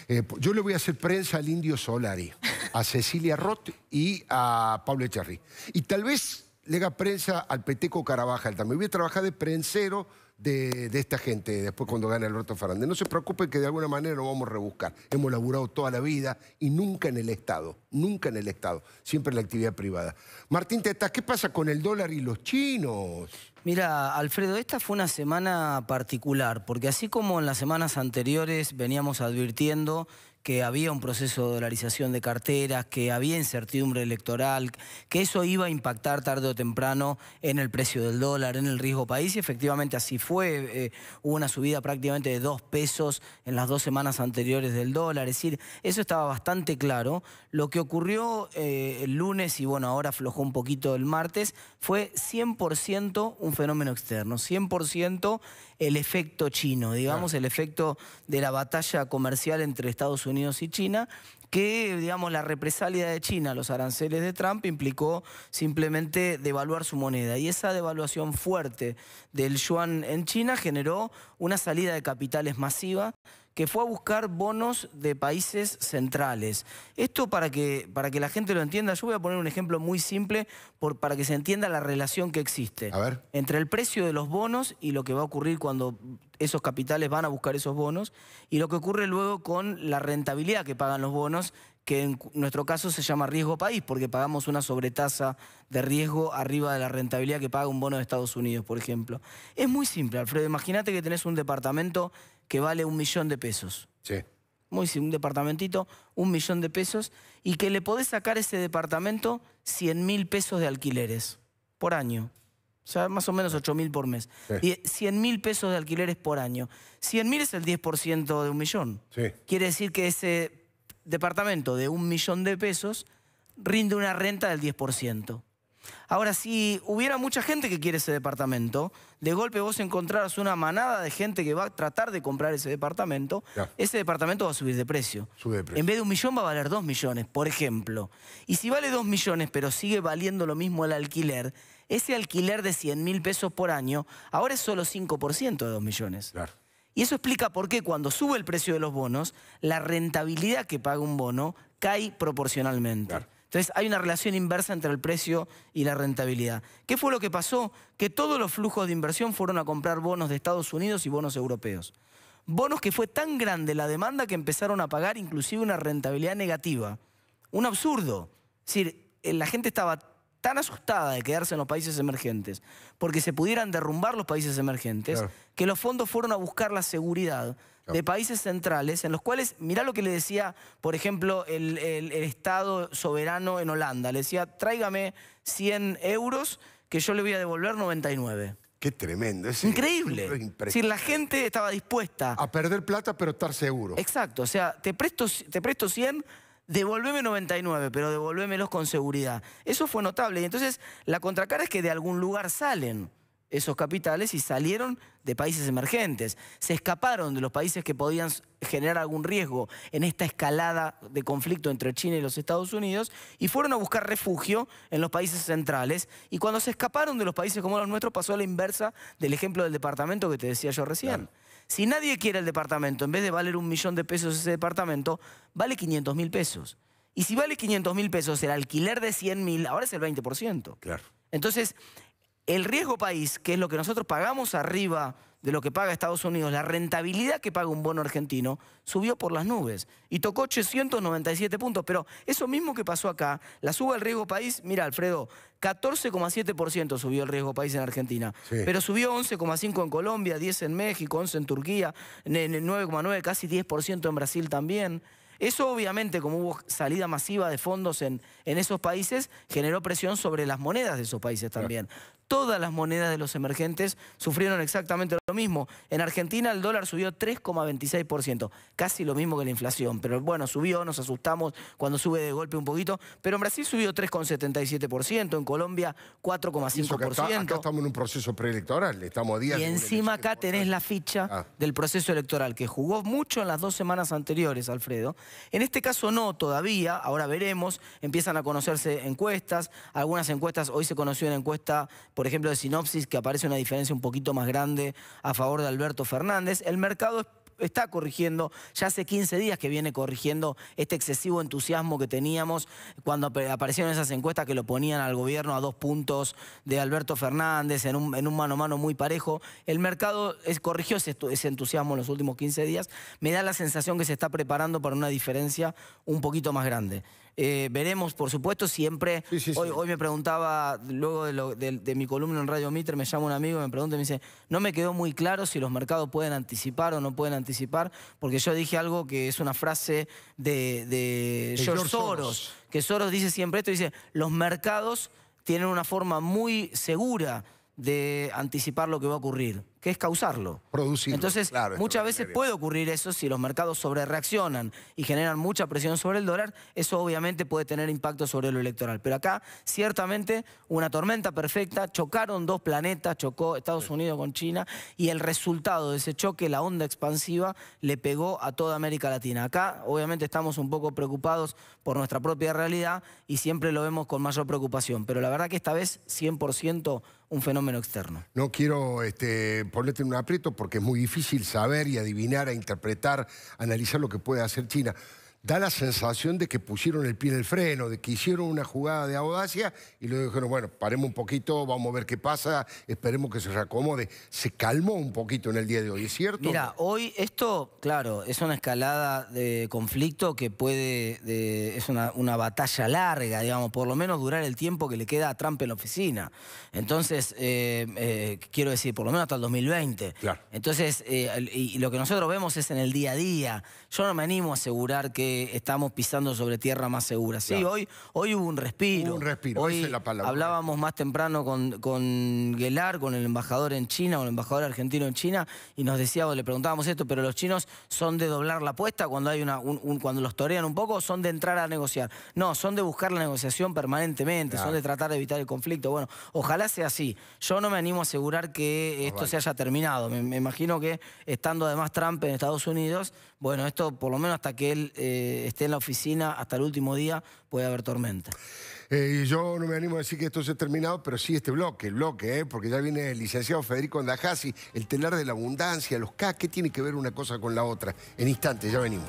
Eh, yo le voy a hacer prensa al Indio Solari, a Cecilia Roth y a Pablo Echarri. Y tal vez le haga prensa al Peteco Carabajal. También voy a trabajar de prensero de, esta gente después cuando gane Alberto Fernández. No se preocupen que de alguna manera lo vamos a rebuscar. Hemos laburado toda la vida y nunca en el Estado, nunca en el Estado, siempre en la actividad privada. Martín Tetas, ¿qué pasa con el dólar y los chinos? Mira, Alfredo, esta fue una semana particular, porque así como en las semanas anteriores veníamos advirtiendo que había un proceso de dolarización de carteras, que había incertidumbre electoral, que eso iba a impactar tarde o temprano en el precio del dólar, en el riesgo país, y efectivamente así fue. Eh, hubo una subida prácticamente de dos pesos en las dos semanas anteriores del dólar, es decir, eso estaba bastante claro. Lo que ocurrió eh, el lunes, y bueno, ahora aflojó un poquito el martes, fue 100% un fenómeno externo, 100% el efecto chino, digamos, el efecto de la batalla comercial entre Estados Unidos y China, que, digamos, la represalia de China, los aranceles de Trump, implicó simplemente devaluar su moneda. Y esa devaluación fuerte del yuan en China generó una salida de capitales masiva que fue a buscar bonos de países centrales. Esto para que, para que la gente lo entienda, yo voy a poner un ejemplo muy simple para que se entienda la relación que existe entre el precio de los bonos y lo que va a ocurrir cuando esos capitales van a buscar esos bonos y lo que ocurre luego con la rentabilidad que pagan los bonos que en nuestro caso se llama riesgo país, porque pagamos una sobretasa de riesgo arriba de la rentabilidad que paga un bono de Estados Unidos, por ejemplo. Es muy simple, Alfredo. Imagínate que tenés un departamento que vale un millón de pesos. Sí. Muy un departamentito, un millón de pesos, y que le podés sacar ese departamento 100 mil pesos de alquileres por año. O sea, más o menos 8 mil por mes. Sí. 100 mil pesos de alquileres por año. 100 mil es el 10% de un millón. Sí. Quiere decir que ese departamento de un millón de pesos rinde una renta del 10%. Ahora, si hubiera mucha gente que quiere ese departamento, de golpe vos encontrarás una manada de gente que va a tratar de comprar ese departamento, ese departamento va a subir de precio. En vez de un millón va a valer dos millones, por ejemplo. Y si vale dos millones, pero sigue valiendo lo mismo el alquiler, ese alquiler de 100 mil pesos por año, ahora es solo 5% de dos millones. Y eso explica por qué cuando sube el precio de los bonos, la rentabilidad que paga un bono cae proporcionalmente. Entonces hay una relación inversa entre el precio y la rentabilidad. ¿Qué fue lo que pasó? Que todos los flujos de inversión fueron a comprar bonos de Estados Unidos y bonos europeos. Bonos que fue tan grande la demanda que empezaron a pagar inclusive una rentabilidad negativa. Un absurdo. Es decir, eh, la gente estaba tan asustada de quedarse en los países emergentes, porque se pudieran derrumbar los países emergentes, que los fondos fueron a buscar la seguridad de países centrales, en los cuales, mirá lo que le decía, por ejemplo, el, Estado soberano en Holanda, le decía, tráigame 100 euros que yo le voy a devolver 99. Qué tremendo. Es increíble. si la gente estaba dispuesta. A perder plata, pero estar seguro. Exacto. O sea, te presto, te presto 100, devolveme 99, pero devolvémelos con seguridad. Eso fue notable. Y entonces la contracara es que de algún lugar salen esos capitales y salieron de países emergentes. Se escaparon de los países que podían generar algún riesgo en esta escalada de conflicto entre China y los Estados Unidos y fueron a buscar refugio en los países centrales. Y cuando se escaparon de los países como los nuestros pasó a la inversa del ejemplo del departamento que te decía yo recién. Si nadie quiere el departamento, en vez de valer un millón de pesos ese departamento, vale 500 mil pesos. Y si vale 500 mil pesos el alquiler de 100 mil, ahora es el 20%. Claro. Entonces, el riesgo país, que es lo que nosotros pagamos arriba de lo que paga Estados Unidos, la rentabilidad que paga un bono argentino subió por las nubes y tocó 897 puntos. Pero eso mismo que pasó acá, la suba del riesgo país, mira Alfredo, 14,7% subió el riesgo país en Argentina, pero subió 11,5% en Colombia, 10% en México, 11% en Turquía, 9,9%, casi 10% en Brasil también. Eso obviamente, como hubo salida masiva de fondos en, en esos países, generó presión sobre las monedas de esos países también todas las monedas de los emergentes sufrieron exactamente lo mismo. En Argentina el dólar subió 3,26%, casi lo mismo que la inflación, pero bueno, subió, nos asustamos cuando sube de golpe un poquito, pero en Brasil subió 3,77%, en Colombia 4,5%. Acá, estamos en un proceso preelectoral, estamos a días... Y encima acá tenés la ficha ah. del proceso electoral, que jugó mucho en las dos semanas anteriores, Alfredo. En este caso no, todavía, ahora veremos, empiezan a conocerse encuestas, algunas encuestas, hoy se conoció una encuesta por ejemplo, de sinopsis, que aparece una diferencia un poquito más grande a favor de Alberto Fernández. El mercado está corrigiendo, ya hace 15 días que viene corrigiendo este excesivo entusiasmo que teníamos cuando aparecieron esas encuestas que lo ponían al gobierno a dos puntos de Alberto Fernández en un, mano a mano muy parejo. El mercado es, corrigió ese, entusiasmo en los últimos 15 días. Me da la sensación que se está preparando para una diferencia un poquito más grande. Eh, veremos, por supuesto, siempre. Hoy, me preguntaba, luego de, mi columna en Radio Mitre, me llama un amigo y me pregunta y me dice, no me quedó muy claro si los mercados pueden anticipar o no pueden anticipar, porque yo dije algo que es una frase de, George, Soros, Soros, que Soros dice siempre esto, dice, los mercados tienen una forma muy segura de anticipar lo que va a ocurrir que es causarlo. Entonces, muchas veces puede ocurrir eso si los mercados sobre reaccionan y generan mucha presión sobre el dólar, eso obviamente puede tener impacto sobre lo electoral. Pero acá, ciertamente, una tormenta perfecta, chocaron dos planetas, chocó Estados Unidos con China y el resultado de ese choque, la onda expansiva, le pegó a toda América Latina. Acá, obviamente, estamos un poco preocupados por nuestra propia realidad y siempre lo vemos con mayor preocupación. Pero la verdad que esta vez, 100% un fenómeno externo. No quiero este, ponerte en un aprieto porque es muy difícil saber y adivinar, e interpretar, analizar lo que puede hacer China da la sensación de que pusieron el pie en el freno, de que hicieron una jugada de audacia y luego dijeron, bueno, paremos un poquito, vamos a ver qué pasa, esperemos que se reacomode. Se calmó un poquito en el día de hoy, ¿es cierto? Mira, hoy esto, claro, es una escalada de conflicto que puede, es una, batalla larga, digamos, por lo menos durar el tiempo que le queda a Trump en la oficina. Entonces, eh, eh, quiero decir, por lo menos hasta el 2020. Entonces, eh, y lo que nosotros vemos es en el día a día. Yo no me animo a asegurar que estamos pisando sobre tierra más segura. Sí, hoy, hoy hubo un respiro. un respiro, hoy es la palabra. Hablábamos más temprano con, con Guelar, con el embajador en China, o el embajador argentino en China, y nos decíamos, le preguntábamos esto, pero los chinos son de doblar la apuesta cuando hay una, cuando los torean un poco, son de entrar a negociar. No, son de buscar la negociación permanentemente, son de tratar de evitar el conflicto. Bueno, ojalá sea así. Yo no me animo a asegurar que esto se haya terminado. Me, imagino que estando además Trump en Estados Unidos, bueno, esto por lo menos hasta que él eh, eh, esté en la oficina hasta el último día, puede haber tormenta. Eh, yo no me animo a decir que esto se ha terminado, pero sí este bloque, el bloque, eh, porque ya viene el licenciado Federico Andajasi, el telar de la abundancia, los K, ¿qué tiene que ver una cosa con la otra? En instantes, ya venimos.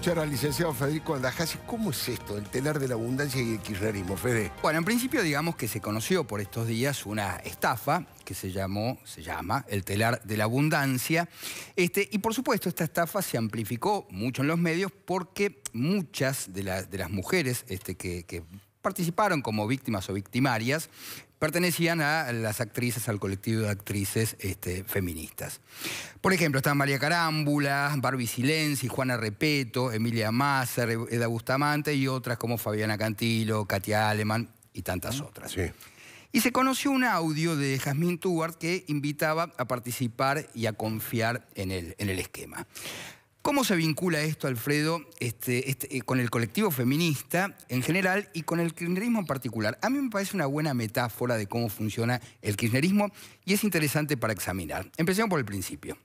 escuchar al licenciado Federico Andajasi. ¿Cómo es esto, el telar de la abundancia y el kirchnerismo, Fede? Bueno, en principio digamos que se conoció por estos días una estafa que se llamó, se llama, el telar de la abundancia. Este, y por supuesto, esta estafa se amplificó mucho en los medios porque muchas de, de las mujeres este, que participaron como víctimas o victimarias, pertenecían a las actrices, al colectivo de actrices este, feministas. Por ejemplo, están María Carámbula, Barbie Silenzi, Juana Repeto, Emilia Masser, Eda Bustamante y otras como Fabiana Cantilo, Katia Aleman y tantas otras. Y se conoció un audio de Jasmine Tuart que invitaba a participar y a confiar en el, en el esquema. ¿Cómo se vincula esto, Alfredo, este, este, eh, con el colectivo feminista en general y con el kirchnerismo en particular? A mí me parece una buena metáfora de cómo funciona el kirchnerismo y es interesante para examinar. Empecemos por el principio.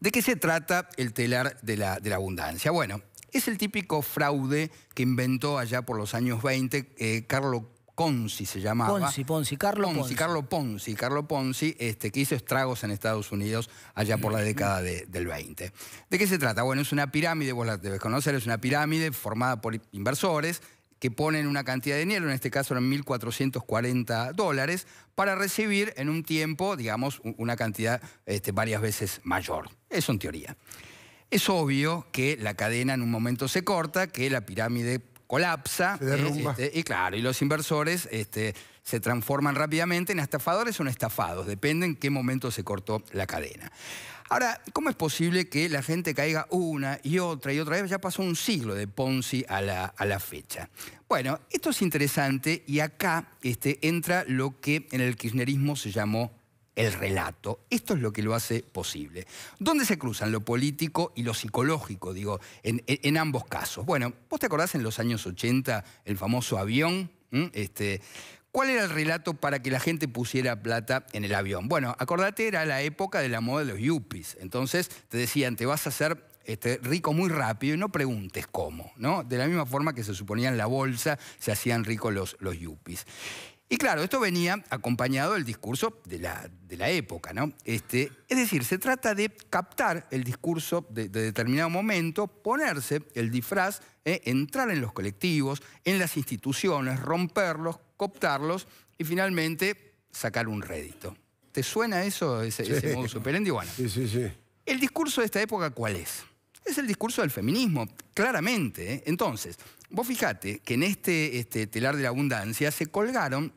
¿De qué se trata el telar de la, abundancia? Bueno, es el típico fraude que inventó allá por los años 20 Carlos... Eh, Carlo Ponzi se llamaba. Ponzi, Ponzi, Carlo Ponzi. Carlos Carlo Ponzi, Carlo Ponzi, este, que hizo estragos en Estados Unidos allá por la década del 20. ¿De qué se trata? Bueno, es una pirámide, vos la debes conocer, es una pirámide formada por inversores que ponen una cantidad de dinero, en este caso eran 1.440 dólares, para recibir en un tiempo, digamos, una cantidad este, varias veces mayor. Eso en teoría. Es obvio que la cadena en un momento se corta, que la pirámide colapsa. Este, y claro, y los inversores este, se transforman rápidamente en estafadores o en estafados, depende en qué momento se cortó la cadena. Ahora, ¿cómo es posible que la gente caiga una y otra y otra vez? Ya pasó un siglo de Ponzi a la, fecha. Bueno, esto es interesante y acá este, entra lo que en el kirchnerismo se llamó el relato. Esto es lo que lo hace posible. ¿Dónde se cruzan lo político y lo psicológico, digo, en, ambos casos? Bueno, vos te acordás en los años 80 el famoso avión, ¿Mm? este, ¿Cuál era el relato para que la gente pusiera plata en el avión? Bueno, acordate, era la época de la moda de los yuppies. Entonces te decían, te vas a hacer este, rico muy rápido y no preguntes cómo, ¿no? De la misma forma que se suponía en la bolsa se hacían ricos los, los yuppies. Y claro, esto venía acompañado del discurso de la, de la época, ¿no? Este, es decir, se trata de captar el discurso de, determinado momento, ponerse el disfraz, eh, entrar en los colectivos, en las instituciones, romperlos, cooptarlos y finalmente sacar un rédito. ¿Te suena eso, ese, modo Bueno, sí, sí, sí. ¿el discurso de esta época cuál es? Es el discurso del feminismo, claramente. ¿eh? Entonces, vos fijate que en este, este, telar de la abundancia se colgaron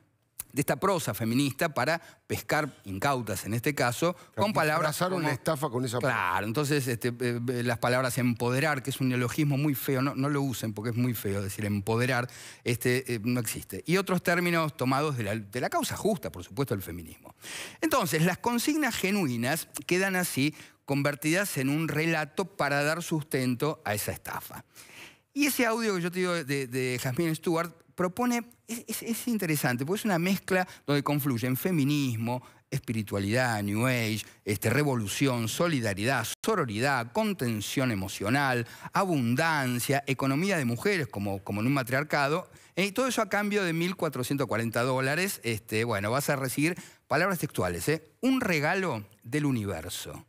de esta prosa feminista para pescar incautas en este caso, con palabras... Como... una estafa con esa palabra. Claro, entonces este, eh, eh, las palabras empoderar, que es un neologismo muy feo, no, lo usen porque es muy feo decir empoderar, este, eh, no existe. Y otros términos tomados de la causa justa, por supuesto, del feminismo. Entonces, las consignas genuinas quedan así convertidas en un relato para dar sustento a esa estafa. Y ese audio que yo te digo de, Jasmine Stewart propone, es, interesante, porque es una mezcla donde confluyen feminismo, espiritualidad, New Age, este, revolución, solidaridad, sororidad, contención emocional, abundancia, economía de mujeres como, en un matriarcado, eh, y todo eso a cambio de 1.440 dólares, este, bueno, vas a recibir palabras textuales, eh, un regalo del universo.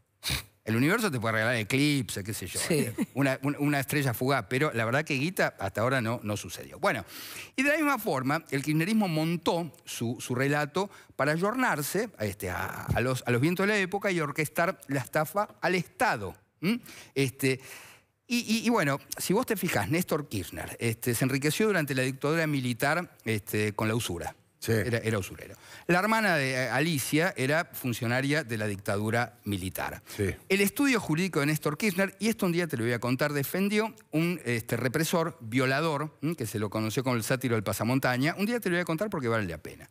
El universo te puede regalar eclipse, qué sé yo. Eh, una, estrella fugaz, pero la verdad que Guita hasta ahora no, no sucedió. Bueno, y de la misma forma, el kirchnerismo montó su, relato para ayornarse este, a, este, los, a los vientos de la época y orquestar la estafa al Estado. Este, y, bueno, si vos te fijas, Néstor Kirchner este, se enriqueció durante la dictadura militar este, con la usura. Era, usurero La hermana de eh, Alicia era funcionaria de la dictadura militar. El estudio jurídico de Néstor Kirchner, y esto un día te lo voy a contar, defendió un este, represor, violador, que se lo conoció como el sátiro del pasamontaña. Un día te lo voy a contar porque vale la pena.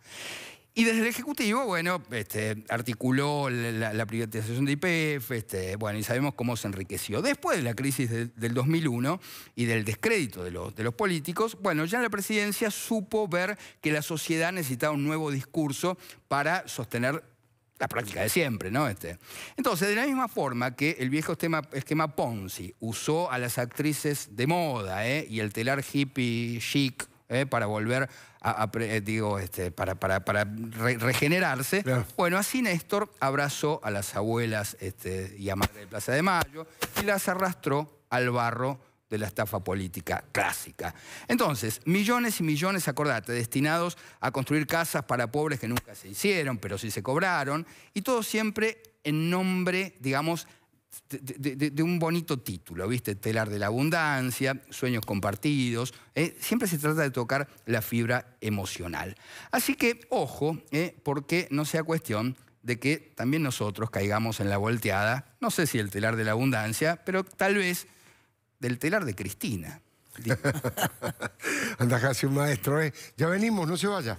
Y desde el Ejecutivo, bueno, este, articuló la, privatización de YPF este, bueno, y sabemos cómo se enriqueció. Después de la crisis del 2001 y del descrédito de los, de los políticos, bueno, ya la presidencia supo ver que la sociedad necesitaba un nuevo discurso para sostener la práctica de siempre, ¿no? Este. Entonces, de la misma forma que el viejo esquema, esquema Ponzi usó a las actrices de moda ¿eh? y el telar hippie chic ¿eh? para volver eh, digo, este, para, para, regenerarse. Bueno, así Néstor abrazó a las abuelas este, y a Madre de Plaza de Mayo y las arrastró al barro de la estafa política clásica. Entonces, millones y millones, acordate, destinados a construir casas para pobres que nunca se hicieron, pero sí se cobraron, y todo siempre en nombre, digamos, de, un bonito título, ¿viste? Telar de la abundancia, sueños compartidos. ¿eh? Siempre se trata de tocar la fibra emocional. Así que, ojo, ¿eh? porque no sea cuestión de que también nosotros caigamos en la volteada, no sé si el telar de la abundancia, pero tal vez del telar de Cristina. Anda casi un maestro, ¿eh? Ya venimos, no se vaya.